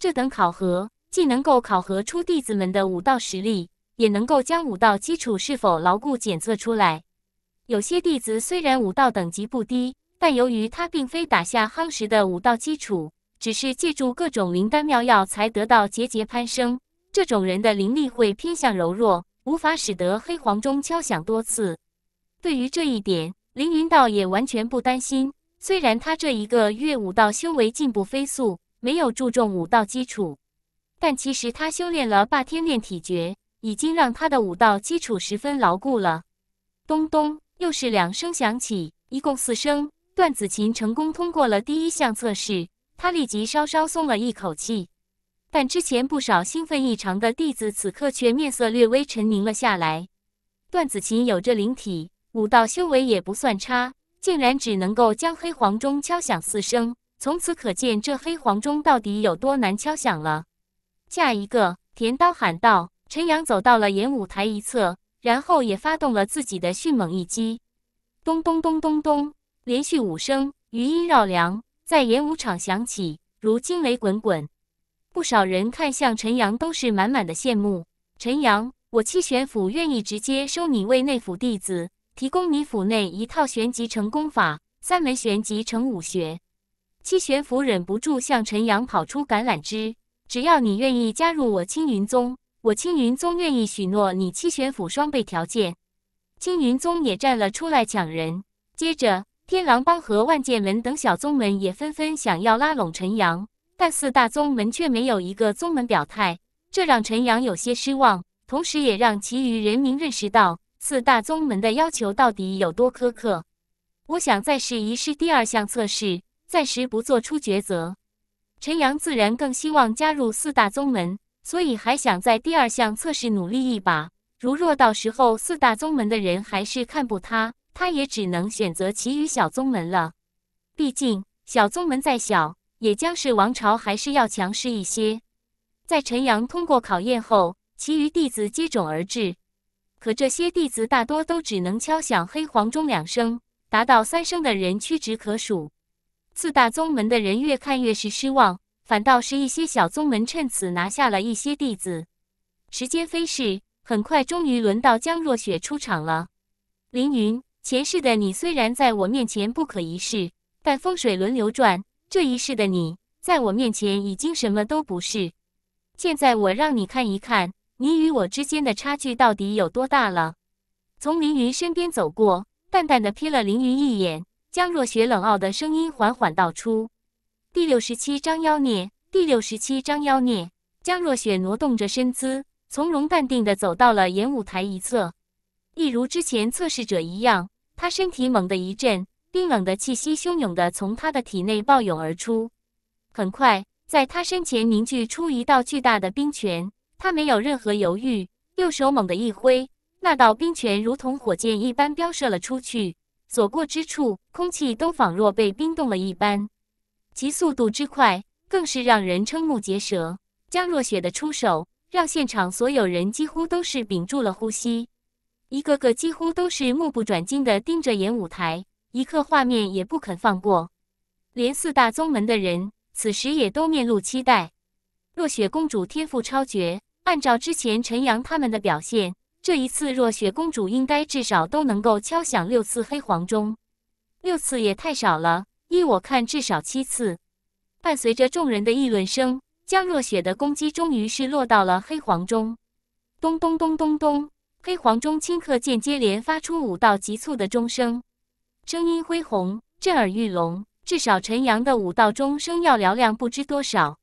这等考核既能够考核出弟子们的武道实力，也能够将武道基础是否牢固检测出来。有些弟子虽然武道等级不低，但由于他并非打下夯实的武道基础，只是借助各种灵丹妙药才得到节节攀升，这种人的灵力会偏向柔弱，无法使得黑黄钟敲响多次。对于这一点，凌云道也完全不担心。虽然他这一个月武道修为进步飞速，没有注重武道基础，但其实他修炼了霸天炼体诀，已经让他的武道基础十分牢固了。咚咚，又是两声响起，一共四声。段子琴成功通过了第一项测试，他立即稍稍松了一口气。但之前不少兴奋异常的弟子，此刻却面色略微沉凝了下来。段子琴有着灵体，武道修为也不算差。竟然只能够将黑黄钟敲响四声，从此可见这黑黄钟到底有多难敲响了。下一个，田刀喊道：“陈阳，走到了演武台一侧，然后也发动了自己的迅猛一击。”咚咚咚咚咚，连续五声，余音绕梁，在演武场响起，如惊雷滚滚。不少人看向陈阳，都是满满的羡慕。陈阳，我七玄府愿意直接收你为内府弟子。提供你府内一套玄级成功法，三枚玄级成武学。七玄府忍不住向陈阳抛出橄榄枝：只要你愿意加入我青云宗，我青云宗愿意许诺你七玄府双倍条件。青云宗也站了出来抢人，接着天狼帮和万剑门等小宗门也纷纷想要拉拢陈阳，但四大宗门却没有一个宗门表态，这让陈阳有些失望，同时也让其余人民认识到。四大宗门的要求到底有多苛刻？我想再试一试第二项测试，暂时不做出抉择。陈阳自然更希望加入四大宗门，所以还想在第二项测试努力一把。如若到时候四大宗门的人还是看不他，他也只能选择其余小宗门了。毕竟小宗门再小，也将是王朝，还是要强势一些。在陈阳通过考验后，其余弟子接踵而至。可这些弟子大多都只能敲响黑黄钟两声，达到三声的人屈指可数。四大宗门的人越看越是失望，反倒是一些小宗门趁此拿下了一些弟子。时间飞逝，很快终于轮到江若雪出场了。凌云，前世的你虽然在我面前不可一世，但风水轮流转，这一世的你在我面前已经什么都不是。现在我让你看一看。你与我之间的差距到底有多大了？从凌云身边走过，淡淡的瞥了凌云一眼，江若雪冷傲的声音缓缓道出：“第六十七章妖孽。”第六十七章妖孽。江若雪挪动着身姿，从容淡定的走到了演舞台一侧，一如之前测试者一样，她身体猛地一震，冰冷的气息汹涌的从她的体内暴涌而出，很快，在她身前凝聚出一道巨大的冰泉。他没有任何犹豫，右手猛地一挥，那道冰拳如同火箭一般飙射了出去，所过之处，空气都仿若被冰冻了一般。其速度之快，更是让人瞠目结舌。江若雪的出手，让现场所有人几乎都是屏住了呼吸，一个个几乎都是目不转睛地盯着演舞台，一刻画面也不肯放过。连四大宗门的人，此时也都面露期待。若雪公主天赋超绝。按照之前陈阳他们的表现，这一次若雪公主应该至少都能够敲响六次黑黄钟，六次也太少了。依我看，至少七次。伴随着众人的议论声，江若雪的攻击终于是落到了黑黄钟。咚咚咚咚咚，黑黄钟顷刻间接连发出五道急促的钟声，声音恢宏，震耳欲聋。至少陈阳的五道钟声要嘹亮不知多少。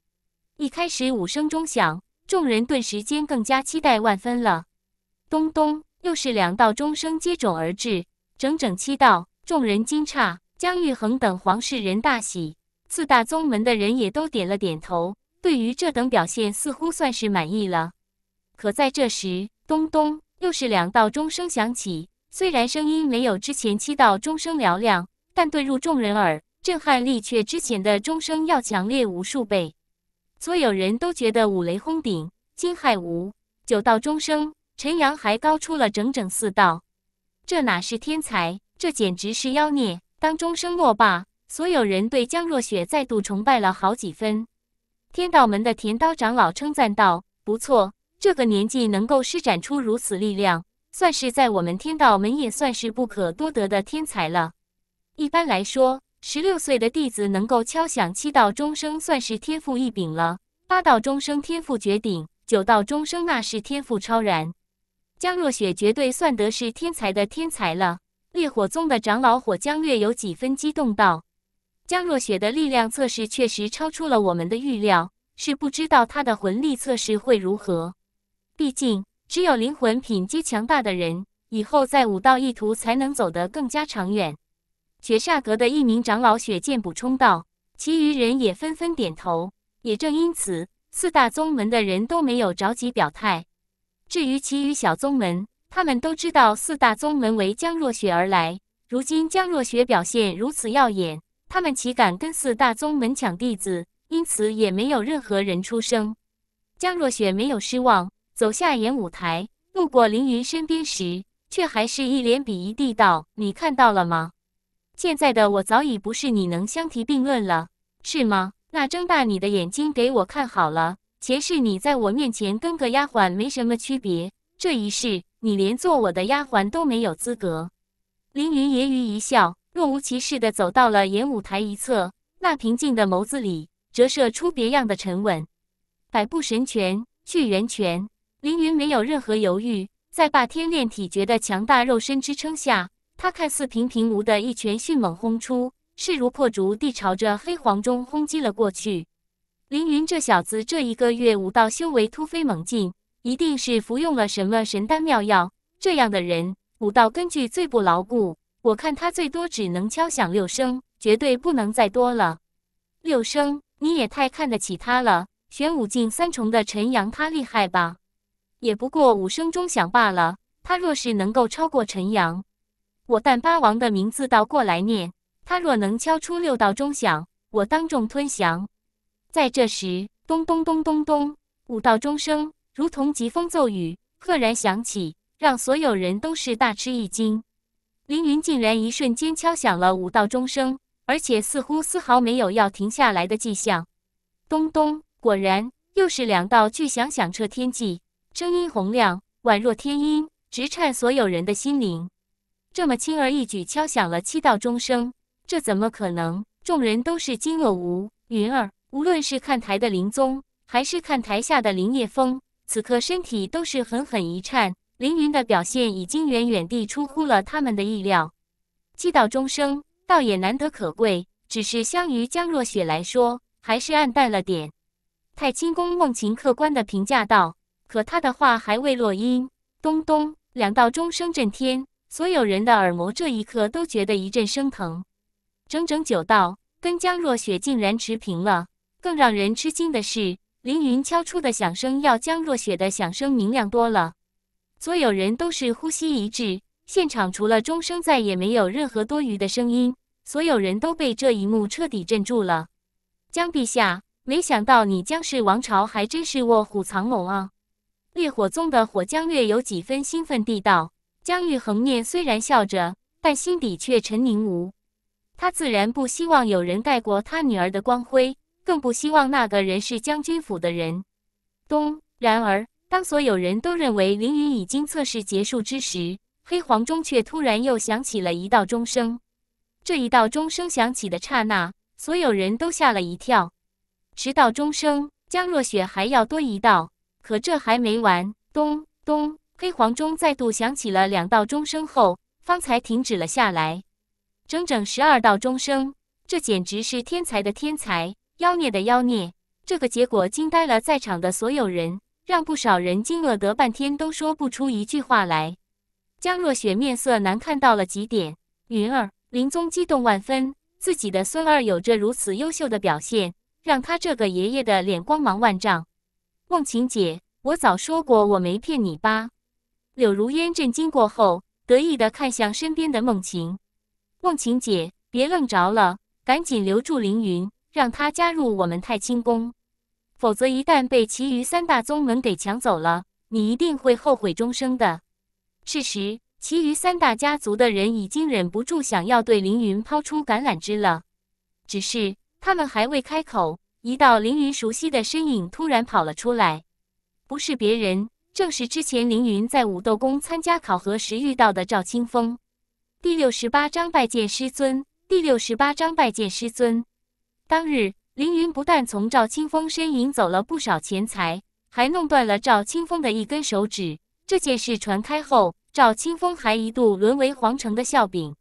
一开始五声钟响。众人顿时间更加期待万分了。咚咚，又是两道钟声接踵而至，整整七道。众人惊诧，江玉衡等皇室人大喜，四大宗门的人也都点了点头，对于这等表现似乎算是满意了。可在这时，咚咚，又是两道钟声响起。虽然声音没有之前七道钟声嘹亮，但对入众人耳，震撼力却之前的钟声要强烈无数倍。所有人都觉得五雷轰顶，惊骇无。九道钟声，陈阳还高出了整整四道，这哪是天才，这简直是妖孽！当钟声落罢，所有人对江若雪再度崇拜了好几分。天道门的田刀长老称赞道：“不错，这个年纪能够施展出如此力量，算是在我们天道门也算是不可多得的天才了。一般来说。”十六岁的弟子能够敲响七道钟声，算是天赋异禀了；八道钟声天赋绝顶，九道钟声那是天赋超然。江若雪绝对算得是天才的天才了。烈火宗的长老火江略有几分激动道：“江若雪的力量测试确实超出了我们的预料，是不知道她的魂力测试会如何。毕竟，只有灵魂品阶强大的人，以后在武道一途才能走得更加长远。”绝煞阁的一名长老雪剑补充道，其余人也纷纷点头。也正因此，四大宗门的人都没有着急表态。至于其余小宗门，他们都知道四大宗门为江若雪而来，如今江若雪表现如此耀眼，他们岂敢跟四大宗门抢弟子？因此也没有任何人出声。江若雪没有失望，走下演舞台，路过凌云身边时，却还是一脸鄙夷地道：“你看到了吗？”现在的我早已不是你能相提并论了，是吗？那睁大你的眼睛给我看好了。前世你在我面前跟个丫鬟没什么区别，这一世你连做我的丫鬟都没有资格。凌云揶揄一笑，若无其事地走到了演舞台一侧，那平静的眸子里折射出别样的沉稳。百步神拳、聚源拳，凌云没有任何犹豫，在霸天炼体诀的强大肉身支撑下。他看似平平无的一拳迅猛轰出，势如破竹地朝着黑黄中轰击了过去。凌云这小子这一个月武道修为突飞猛进，一定是服用了什么神丹妙药。这样的人武道根据最不牢固，我看他最多只能敲响六声，绝对不能再多了。六声，你也太看得起他了。玄武境三重的陈阳，他厉害吧？也不过五声钟响罢了。他若是能够超过陈阳，我但八王的名字倒过来念，他若能敲出六道钟响，我当众吞降。在这时，咚咚咚咚咚，五道钟声如同疾风骤雨，赫然响起，让所有人都是大吃一惊。凌云竟然一瞬间敲响了五道钟声，而且似乎丝毫没有要停下来的迹象。咚咚，果然又是两道巨响响彻天际，声音洪亮，宛若天音，直颤所有人的心灵。这么轻而易举敲响了七道钟声，这怎么可能？众人都是惊愕无云儿。无论是看台的林宗，还是看台下的林叶风，此刻身体都是狠狠一颤。凌云的表现已经远远地出乎了他们的意料。七道钟声倒也难得可贵，只是相于江若雪来说，还是暗淡了点。太清宫梦琴客观的评价道。可他的话还未落音，咚咚，两道钟声震天。所有人的耳膜这一刻都觉得一阵生疼，整整九道，跟江若雪竟然持平了。更让人吃惊的是，凌云敲出的响声要江若雪的响声明亮多了。所有人都是呼吸一滞，现场除了钟声再也没有任何多余的声音。所有人都被这一幕彻底镇住了。江陛下，没想到你江氏王朝还真是卧虎藏龙啊！烈火宗的火江月有几分兴奋地道。江玉恒面虽然笑着，但心底却沉凝无。他自然不希望有人盖过他女儿的光辉，更不希望那个人是将军府的人。咚！然而，当所有人都认为凌云已经测试结束之时，黑黄钟却突然又响起了一道钟声。这一道钟声响起的刹那，所有人都吓了一跳。迟到钟声，江若雪还要多一道。可这还没完，咚咚。黑黄钟再度响起了两道钟声后，方才停止了下来。整整十二道钟声，这简直是天才的天才，妖孽的妖孽。这个结果惊呆了在场的所有人，让不少人惊愕得半天都说不出一句话来。江若雪面色难看到了极点。云儿，林宗激动万分，自己的孙儿有着如此优秀的表现，让他这个爷爷的脸光芒万丈。梦晴姐，我早说过我没骗你吧。柳如烟震惊过后，得意地看向身边的孟晴：“孟晴姐，别愣着了，赶紧留住凌云，让他加入我们太清宫，否则一旦被其余三大宗门给抢走了，你一定会后悔终生的。”事实，其余三大家族的人已经忍不住想要对凌云抛出橄榄枝了，只是他们还未开口，一道凌云熟悉的身影突然跑了出来，不是别人。正是之前凌云在武斗宫参加考核时遇到的赵清风。第六十八章拜见师尊。第六十八章拜见师尊。当日，凌云不但从赵清风身引走了不少钱财，还弄断了赵清风的一根手指。这件事传开后，赵清风还一度沦为皇城的笑柄。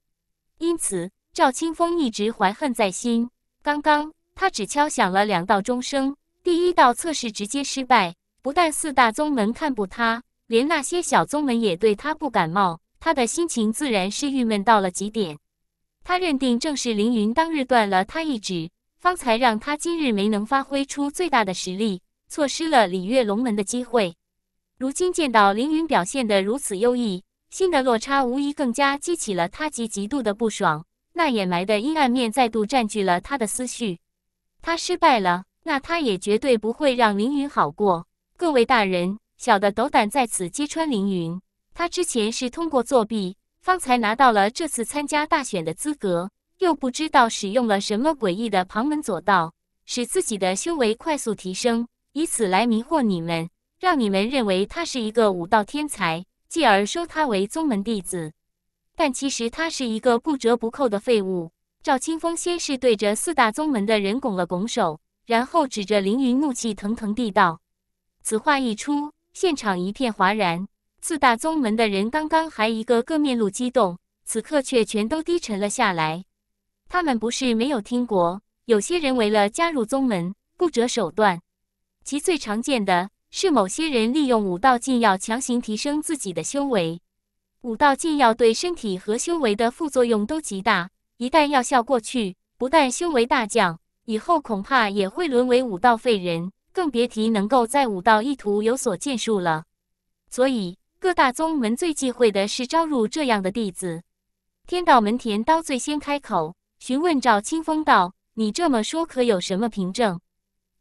因此，赵清风一直怀恨在心。刚刚，他只敲响了两道钟声，第一道测试直接失败。不但四大宗门看不他，连那些小宗门也对他不感冒。他的心情自然是郁闷到了极点。他认定正是凌云当日断了他一指，方才让他今日没能发挥出最大的实力，错失了礼乐龙门的机会。如今见到凌云表现得如此优异，心的落差无疑更加激起了他极极度的不爽。那掩埋的阴暗面再度占据了他的思绪。他失败了，那他也绝对不会让凌云好过。各位大人，小的斗胆在此揭穿凌云。他之前是通过作弊方才拿到了这次参加大选的资格，又不知道使用了什么诡异的旁门左道，使自己的修为快速提升，以此来迷惑你们，让你们认为他是一个武道天才，继而收他为宗门弟子。但其实他是一个不折不扣的废物。赵清风先是对着四大宗门的人拱了拱手，然后指着凌云，怒气腾腾地道。此话一出，现场一片哗然。四大宗门的人刚刚还一个个面露激动，此刻却全都低沉了下来。他们不是没有听过，有些人为了加入宗门，不择手段。其最常见的，是某些人利用武道禁药强行提升自己的修为。武道禁药对身体和修为的副作用都极大，一旦药效过去，不但修为大降，以后恐怕也会沦为武道废人。更别提能够在武道一途有所建树了。所以各大宗门最忌讳的是招入这样的弟子。天道门田刀最先开口询问赵清风道：“你这么说可有什么凭证？”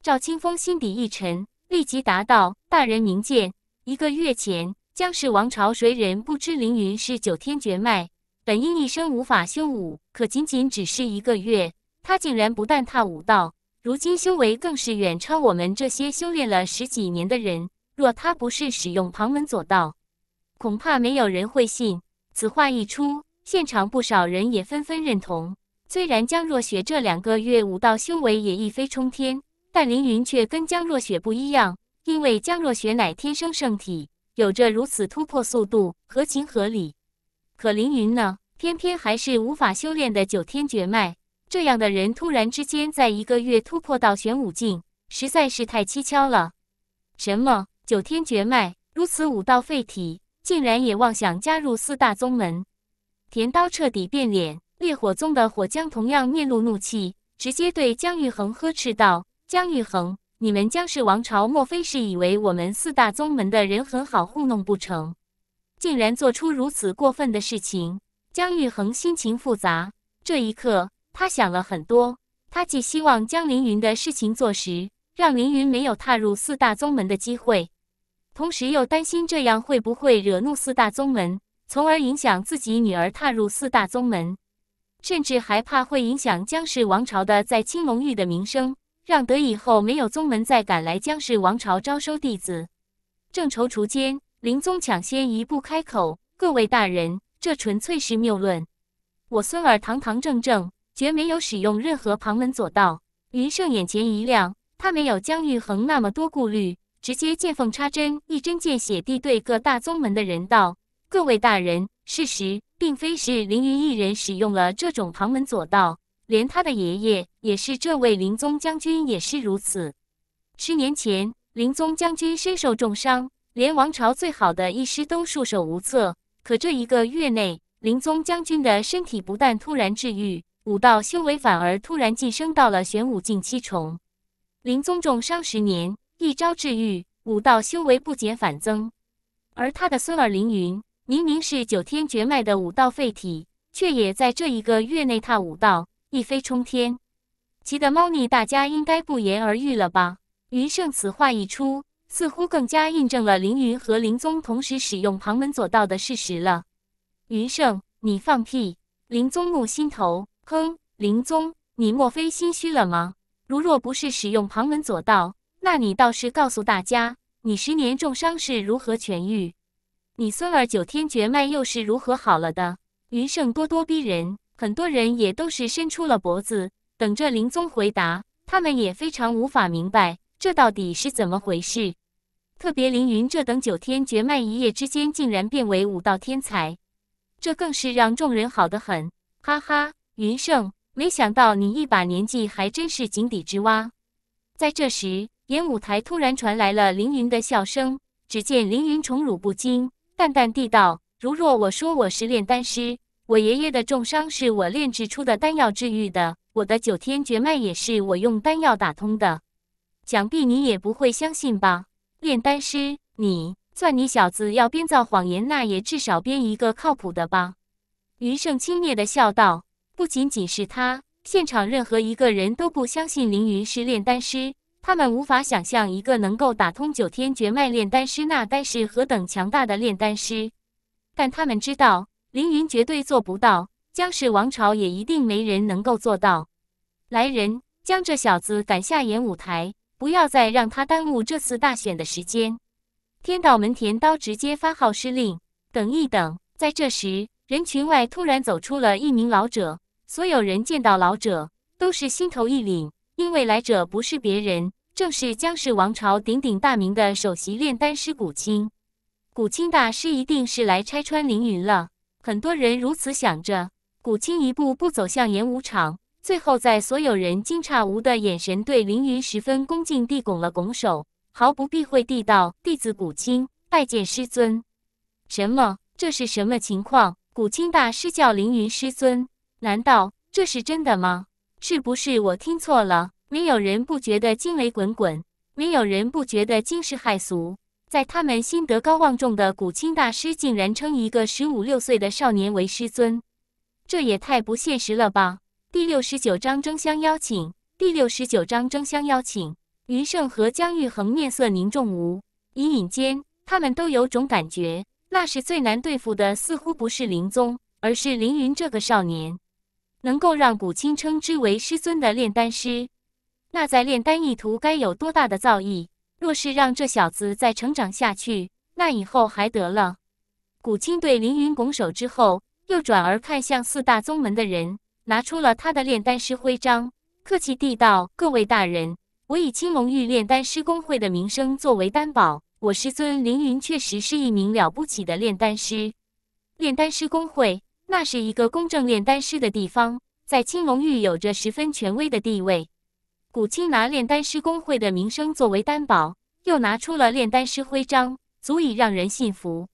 赵清风心底一沉，立即答道：“大人明鉴，一个月前，江氏王朝谁人不知凌云是九天绝脉？本应一生无法修武，可仅仅只是一个月，他竟然不但踏武道。”如今修为更是远超我们这些修炼了十几年的人。若他不是使用旁门左道，恐怕没有人会信。此话一出，现场不少人也纷纷认同。虽然江若雪这两个月武道修为也一飞冲天，但凌云却跟江若雪不一样，因为江若雪乃天生圣体，有着如此突破速度，合情合理。可凌云呢，偏偏还是无法修炼的九天绝脉。这样的人突然之间在一个月突破到玄武境，实在是太蹊跷了。什么九天绝脉，如此武道废体，竟然也妄想加入四大宗门？田刀彻底变脸，烈火宗的火将同样面露怒气，直接对江玉衡呵斥道：“江玉衡，你们江氏王朝，莫非是以为我们四大宗门的人很好糊弄不成？竟然做出如此过分的事情！”江玉衡心情复杂，这一刻。他想了很多，他既希望将凌云的事情做实，让凌云没有踏入四大宗门的机会，同时又担心这样会不会惹怒四大宗门，从而影响自己女儿踏入四大宗门，甚至还怕会影响江氏王朝的在青龙域的名声，让得以后没有宗门再敢来江氏王朝招收弟子。正踌躇间，林宗抢先一步开口：“各位大人，这纯粹是谬论，我孙儿堂堂正正。”绝没有使用任何旁门左道。云胜眼前一亮，他没有姜玉恒那么多顾虑，直接见缝插针，一针见血地对各大宗门的人道：“各位大人，事实并非是凌云一人使用了这种旁门左道，连他的爷爷也是。这位林宗将军也是如此。十年前，林宗将军身受重伤，连王朝最好的医师都束手无策。可这一个月内，林宗将军的身体不但突然治愈。”武道修为反而突然晋升到了玄武境七重，林宗重伤十年，一招治愈，武道修为不减反增。而他的孙儿凌云，明明是九天绝脉的武道废体，却也在这一个月内踏武道一飞冲天。其的猫腻，大家应该不言而喻了吧？云胜此话一出，似乎更加印证了凌云和林宗同时使用旁门左道的事实了。云胜，你放屁！林宗怒心头。哼，林宗，你莫非心虚了吗？如若不是使用旁门左道，那你倒是告诉大家，你十年重伤是如何痊愈，你孙儿九天绝脉又是如何好了的？云盛咄咄逼人，很多人也都是伸出了脖子，等着林宗回答。他们也非常无法明白这到底是怎么回事。特别凌云这等九天绝脉一夜之间竟然变为武道天才，这更是让众人好得很。哈哈。云胜，没想到你一把年纪还真是井底之蛙。在这时，演舞台突然传来了凌云的笑声。只见凌云宠辱不惊，淡淡地道：“如若我说我是炼丹师，我爷爷的重伤是我炼制出的丹药治愈的，我的九天绝脉也是我用丹药打通的，想必你也不会相信吧？”炼丹师，你算你小子要编造谎言，那也至少编一个靠谱的吧。”云胜轻蔑地笑道。不仅仅是他，现场任何一个人都不相信凌云是炼丹师。他们无法想象一个能够打通九天绝脉炼丹师那该是何等强大的炼丹师。但他们知道，凌云绝对做不到，江氏王朝也一定没人能够做到。来人，将这小子赶下演舞台，不要再让他耽误这次大选的时间。天道门田刀直接发号施令。等一等，在这时，人群外突然走出了一名老者。所有人见到老者都是心头一凛，因为来者不是别人，正是江氏王朝鼎鼎大名的首席炼丹师古青。古青大师一定是来拆穿凌云了，很多人如此想着。古青一步不走向演武场，最后在所有人惊诧无的眼神，对凌云十分恭敬地拱了拱手，毫不避讳地道：“弟子古青拜见师尊。”什么？这是什么情况？古青大师叫凌云师尊？难道这是真的吗？是不是我听错了？没有人不觉得惊雷滚滚，没有人不觉得惊世骇俗。在他们心德高望重的古青大师，竟然称一个十五六岁的少年为师尊，这也太不现实了吧！第六十九章争相邀请。第六十九章争相邀请。云胜和江玉衡面色凝重无，隐隐间他们都有种感觉，那时最难对付的，似乎不是林宗，而是凌云这个少年。能够让古青称之为师尊的炼丹师，那在炼丹一途该有多大的造诣？若是让这小子再成长下去，那以后还得了？古青对凌云拱手之后，又转而看向四大宗门的人，拿出了他的炼丹师徽章，客气地道：“各位大人，我以青龙玉炼丹师工会的名声作为担保，我师尊凌云确实是一名了不起的炼丹师，炼丹师工会。”那是一个公正炼丹师的地方，在青龙域有着十分权威的地位。古青拿炼丹师工会的名声作为担保，又拿出了炼丹师徽章，足以让人信服。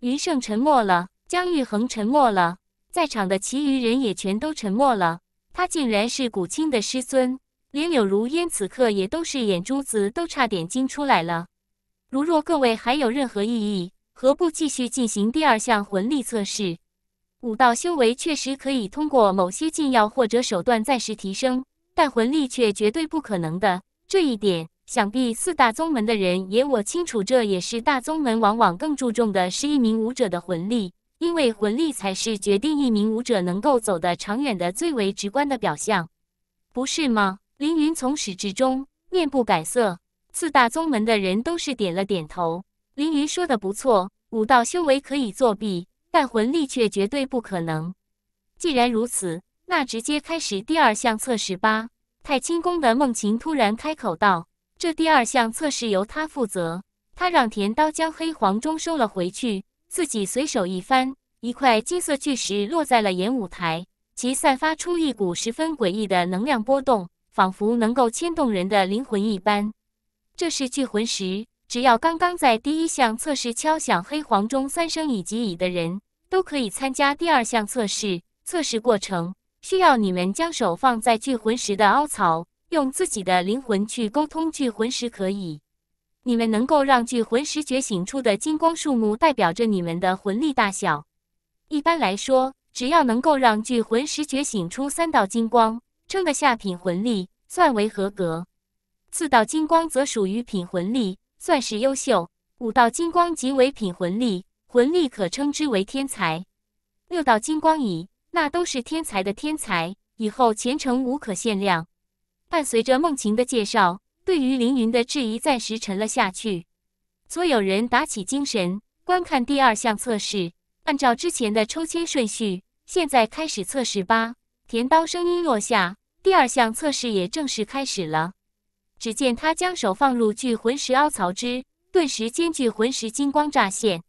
云胜沉默了，江玉衡沉默了，在场的其余人也全都沉默了。他竟然是古青的师尊，连柳如烟此刻也都是眼珠子都差点惊出来了。如若各位还有任何异议，何不继续进行第二项魂力测试？武道修为确实可以通过某些禁药或者手段暂时提升，但魂力却绝对不可能的。这一点，想必四大宗门的人也我清楚。这也是大宗门往往更注重的是一名武者的魂力，因为魂力才是决定一名武者能够走得长远的最为直观的表象，不是吗？凌云从始至终面不改色，四大宗门的人都是点了点头。凌云说的不错，武道修为可以作弊。但魂力却绝对不可能。既然如此，那直接开始第二项测试吧。太清宫的梦琴突然开口道：“这第二项测试由他负责。”他让田刀将黑黄钟收了回去，自己随手一翻，一块金色巨石落在了演舞台，其散发出一股十分诡异的能量波动，仿佛能够牵动人的灵魂一般。这是聚魂石，只要刚刚在第一项测试敲响黑黄钟三声以及已的人。都可以参加第二项测试。测试过程需要你们将手放在聚魂石的凹槽，用自己的灵魂去沟通聚魂石。可以，你们能够让聚魂石觉醒出的金光数目代表着你们的魂力大小。一般来说，只要能够让聚魂石觉醒出三道金光，称得下品魂力，算为合格；四道金光则属于品魂力，算是优秀；五道金光即为品魂力。文力可称之为天才，六道金光仪那都是天才的天才，以后前程无可限量。伴随着梦晴的介绍，对于凌云的质疑暂时沉了下去。所有人打起精神，观看第二项测试。按照之前的抽签顺序，现在开始测试吧。甜刀声音落下，第二项测试也正式开始了。只见他将手放入聚魂石凹槽之顿时，兼具魂石金光乍现。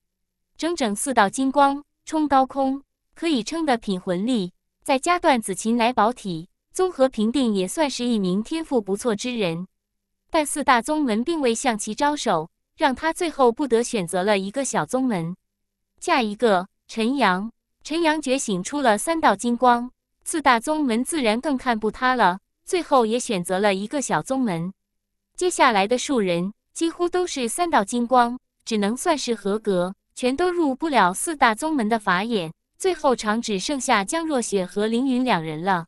整整四道金光冲高空，可以称得品魂力，再加段紫琴来保体，综合评定也算是一名天赋不错之人。但四大宗门并未向其招手，让他最后不得选择了一个小宗门。下一个陈阳，陈阳觉醒出了三道金光，四大宗门自然更看不他了，最后也选择了一个小宗门。接下来的数人几乎都是三道金光，只能算是合格。全都入不了四大宗门的法眼，最后场只剩下江若雪和凌云两人了。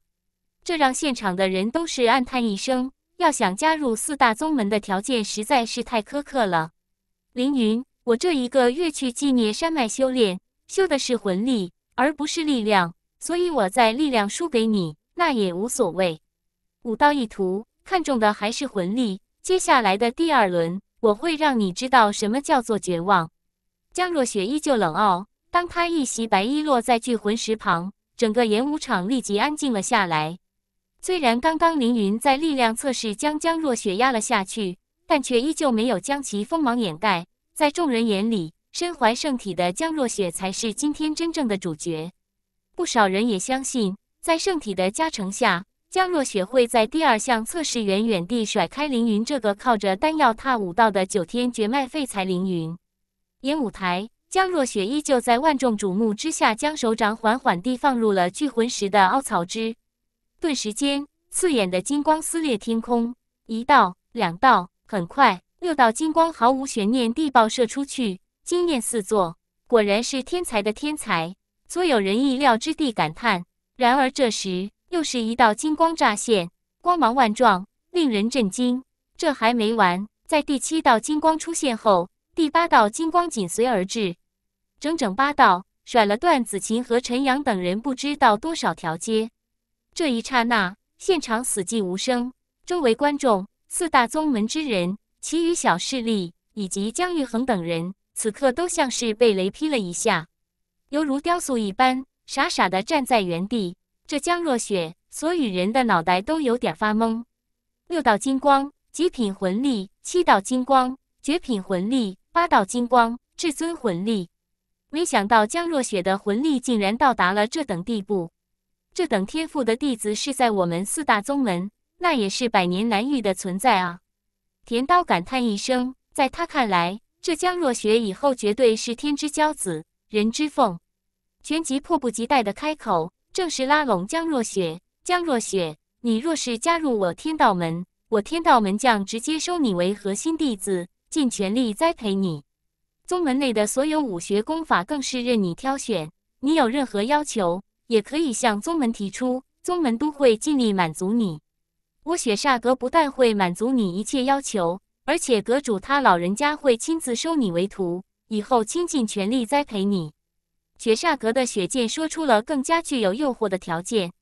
这让现场的人都是暗叹一声：要想加入四大宗门的条件实在是太苛刻了。凌云，我这一个月去纪念山脉修炼，修的是魂力，而不是力量，所以我在力量输给你那也无所谓。武道一图看中的还是魂力。接下来的第二轮，我会让你知道什么叫做绝望。江若雪依旧冷傲。当她一袭白衣落在聚魂石旁，整个演武场立即安静了下来。虽然刚刚凌云在力量测试将江若雪压了下去，但却依旧没有将其锋芒掩盖。在众人眼里，身怀圣体的江若雪才是今天真正的主角。不少人也相信，在圣体的加成下，江若雪会在第二项测试远远地甩开凌云这个靠着丹药踏武道的九天绝脉废材凌云。演舞台，江若雪依旧在万众瞩目之下，将手掌缓缓地放入了聚魂石的凹槽之顿时间，刺眼的金光撕裂天空，一道、两道，很快六道金光毫无悬念地爆射出去，惊艳四座。果然，是天才的天才，所有人意料之地感叹。然而，这时又是一道金光乍现，光芒万状，令人震惊。这还没完，在第七道金光出现后。第八道金光紧随而至，整整八道，甩了段子琴和陈阳等人不知道多少条街。这一刹那，现场死寂无声，周围观众、四大宗门之人、其余小势力以及江玉恒等人，此刻都像是被雷劈了一下，犹如雕塑一般，傻傻的站在原地。这江若雪所与人的脑袋都有点发懵。六道金光，极品魂力，七道金光。绝品魂力，八道金光，至尊魂力。没想到江若雪的魂力竟然到达了这等地步。这等天赋的弟子，是在我们四大宗门，那也是百年难遇的存在啊！田刀感叹一声，在他看来，这江若雪以后绝对是天之骄子，人之凤。全集迫不及待地开口，正式拉拢江若雪。江若雪，你若是加入我天道门，我天道门将直接收你为核心弟子。尽全力栽培你，宗门内的所有武学功法更是任你挑选。你有任何要求，也可以向宗门提出，宗门都会尽力满足你。我雪煞阁不但会满足你一切要求，而且阁主他老人家会亲自收你为徒，以后倾尽全力栽培你。雪煞阁的雪剑说出了更加具有诱惑的条件：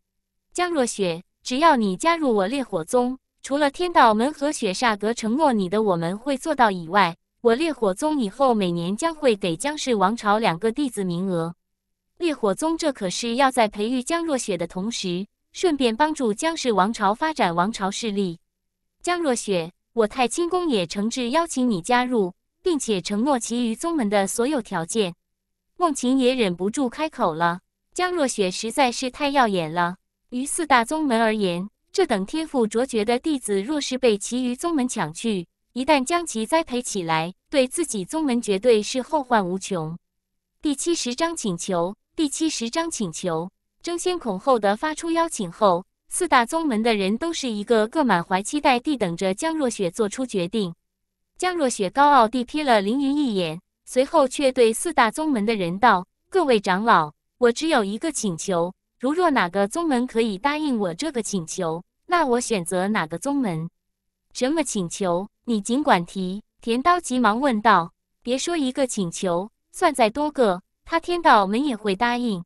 江若雪，只要你加入我烈火宗。除了天道门和雪煞阁承诺你的我们会做到以外，我烈火宗以后每年将会给江氏王朝两个弟子名额。烈火宗这可是要在培育江若雪的同时，顺便帮助江氏王朝发展王朝势力。江若雪，我太清宫也诚挚邀请你加入，并且承诺其余宗门的所有条件。孟琴也忍不住开口了，江若雪实在是太耀眼了，于四大宗门而言。这等天赋卓绝的弟子，若是被其余宗门抢去，一旦将其栽培起来，对自己宗门绝对是后患无穷。第七十章请求。第七十章请求。争先恐后的发出邀请后，四大宗门的人都是一个个满怀期待地等着江若雪做出决定。江若雪高傲地瞥了凌云一眼，随后却对四大宗门的人道：“各位长老，我只有一个请求。”如若哪个宗门可以答应我这个请求，那我选择哪个宗门？什么请求？你尽管提。田刀急忙问道：“别说一个请求，算在多个，他天道门也会答应。”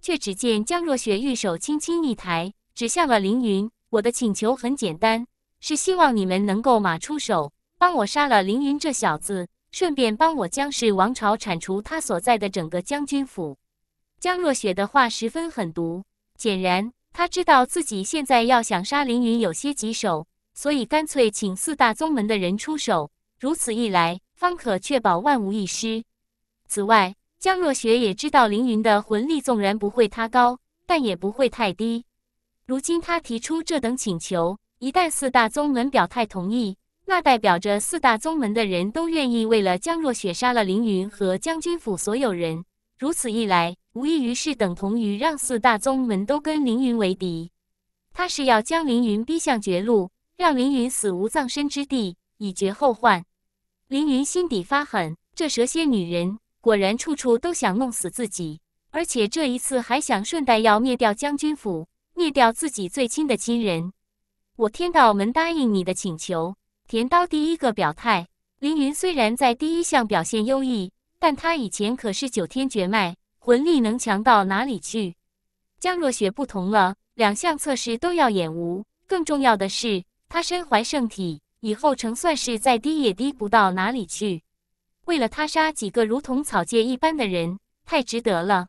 却只见江若雪玉手轻轻一抬，指向了凌云：“我的请求很简单，是希望你们能够马出手，帮我杀了凌云这小子，顺便帮我江氏王朝铲除他所在的整个将军府。”江若雪的话十分狠毒，显然她知道自己现在要想杀凌云有些棘手，所以干脆请四大宗门的人出手，如此一来，方可确保万无一失。此外，江若雪也知道凌云的魂力纵然不会他高，但也不会太低。如今他提出这等请求，一旦四大宗门表态同意，那代表着四大宗门的人都愿意为了江若雪杀了凌云和将军府所有人。如此一来，无异于是等同于让四大宗门都跟凌云为敌。他是要将凌云逼向绝路，让凌云死无葬身之地，以绝后患。凌云心底发狠，这蛇蝎女人果然处处都想弄死自己，而且这一次还想顺带要灭掉将军府，灭掉自己最亲的亲人。我天道门答应你的请求，田刀第一个表态。凌云虽然在第一项表现优异。但他以前可是九天绝脉，魂力能强到哪里去？江若雪不同了，两项测试都要演无。更重要的是，她身怀圣体，以后成算是再低也低不到哪里去。为了他杀几个如同草芥一般的人，太值得了。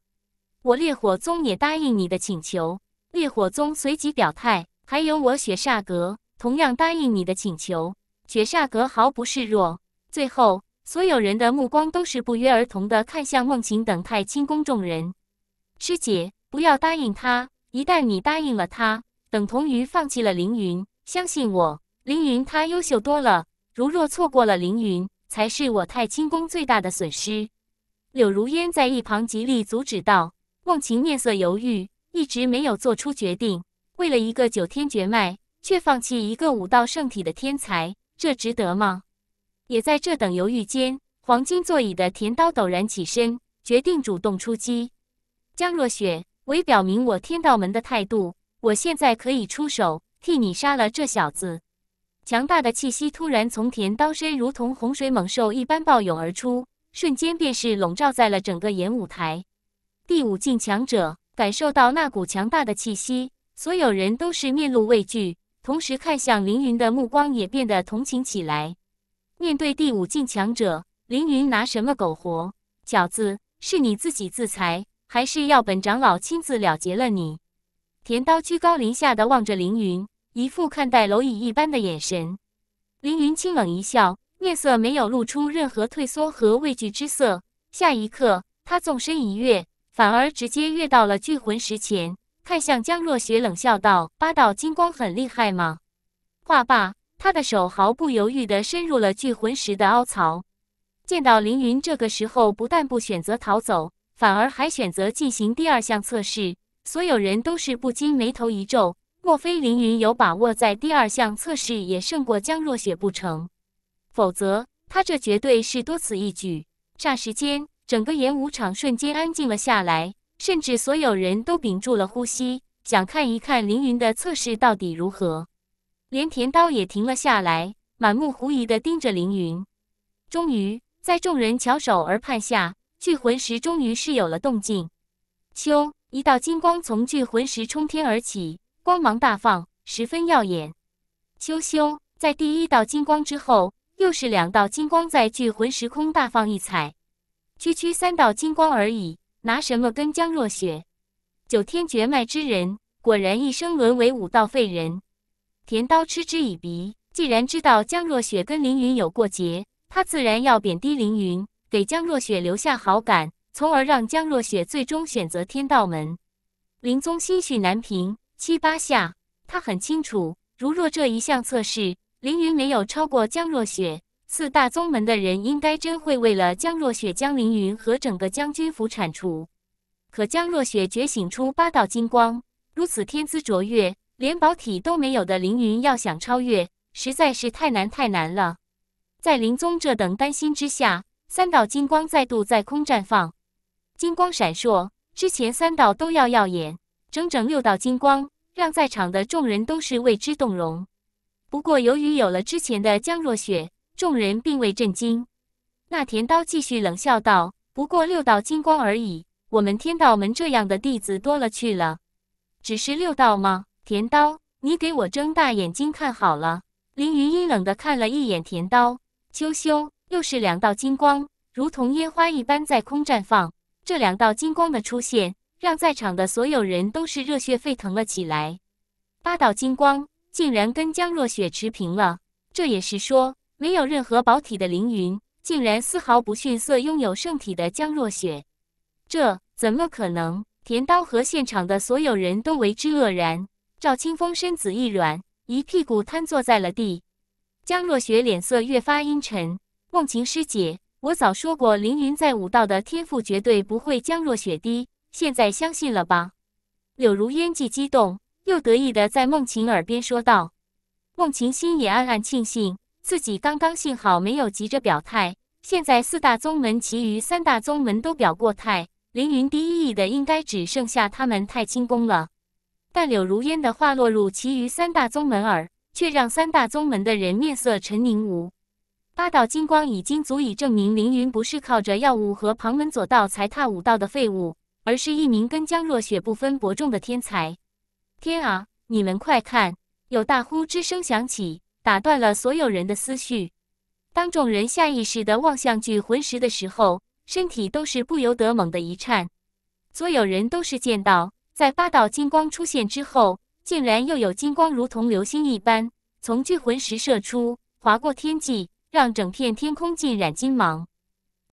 我烈火宗也答应你的请求。烈火宗随即表态，还有我雪煞阁同样答应你的请求。雪煞阁毫不示弱。最后。所有人的目光都是不约而同地看向孟琴等太清宫众人。师姐，不要答应他！一旦你答应了他，等同于放弃了凌云。相信我，凌云他优秀多了。如若错过了凌云，才是我太清宫最大的损失。柳如烟在一旁极力阻止道。孟琴面色犹豫，一直没有做出决定。为了一个九天绝脉，却放弃一个武道圣体的天才，这值得吗？也在这等犹豫间，黄金座椅的田刀陡然起身，决定主动出击。江若雪，为表明我天道门的态度，我现在可以出手，替你杀了这小子。强大的气息突然从田刀身，如同洪水猛兽一般暴涌而出，瞬间便是笼罩在了整个演舞台。第五境强者感受到那股强大的气息，所有人都是面露畏惧，同时看向凌云的目光也变得同情起来。面对第五境强者，凌云拿什么苟活？小子，是你自己自裁，还是要本长老亲自了结了你？田刀居高临下的望着凌云，一副看待蝼蚁一般的眼神。凌云清冷一笑，面色没有露出任何退缩和畏惧之色。下一刻，他纵身一跃，反而直接跃到了聚魂石前，看向江若雪，冷笑道：“八道金光很厉害吗？”话罢。他的手毫不犹豫地伸入了聚魂石的凹槽。见到凌云这个时候不但不选择逃走，反而还选择进行第二项测试，所有人都是不禁眉头一皱。莫非凌云有把握在第二项测试也胜过江若雪不成？否则他这绝对是多此一举。霎时间，整个演武场瞬间安静了下来，甚至所有人都屏住了呼吸，想看一看凌云的测试到底如何。连田刀也停了下来，满目狐疑的盯着凌云。终于，在众人翘首而盼下，聚魂石终于是有了动静。咻！一道金光从聚魂石冲天而起，光芒大放，十分耀眼。咻咻！在第一道金光之后，又是两道金光在聚魂时空大放异彩。区区三道金光而已，拿什么跟江若雪、九天绝脉之人？果然一生沦为武道废人。田刀嗤之以鼻，既然知道江若雪跟凌云有过节，他自然要贬低凌云，给江若雪留下好感，从而让江若雪最终选择天道门。林宗心绪难平，七八下，他很清楚，如若这一项测试凌云没有超过江若雪，四大宗门的人应该真会为了江若雪将凌云和整个将军府铲除。可江若雪觉醒出八道金光，如此天资卓越。连宝体都没有的凌云，要想超越实在是太难太难了。在林宗这等担心之下，三道金光再度在空绽放，金光闪烁，之前三道都要耀眼，整整六道金光，让在场的众人都是为之动容。不过，由于有了之前的江若雪，众人并未震惊。那田刀继续冷笑道：“不过六道金光而已，我们天道门这样的弟子多了去了，只是六道吗？”田刀，你给我睁大眼睛看好了！凌云阴冷的看了一眼田刀，秋修又是两道金光，如同烟花一般在空绽放。这两道金光的出现，让在场的所有人都是热血沸腾了起来。八道金光竟然跟江若雪持平了，这也是说，没有任何宝体的凌云，竟然丝毫不逊色拥有圣体的江若雪。这怎么可能？田刀和现场的所有人都为之愕然。赵清风身子一软，一屁股瘫坐在了地。江若雪脸色越发阴沉。梦晴师姐，我早说过，凌云在武道的天赋绝对不会江若雪低，现在相信了吧？柳如烟既激动又得意的在梦晴耳边说道。梦晴心也暗暗庆幸，自己刚刚幸好没有急着表态。现在四大宗门，其余三大宗门都表过态，凌云第一的应该只剩下他们太清宫了。但柳如烟的话落入其余三大宗门耳，却让三大宗门的人面色沉凝无。八道金光已经足以证明凌云不是靠着药物和旁门左道才踏武道的废物，而是一名跟江若雪不分伯仲的天才。天啊！你们快看，有大呼之声响起，打断了所有人的思绪。当众人下意识地望向聚魂石的时候，身体都是不由得猛地一颤。所有人都是见到。在八道金光出现之后，竟然又有金光如同流星一般从聚魂石射出，划过天际，让整片天空浸染金芒。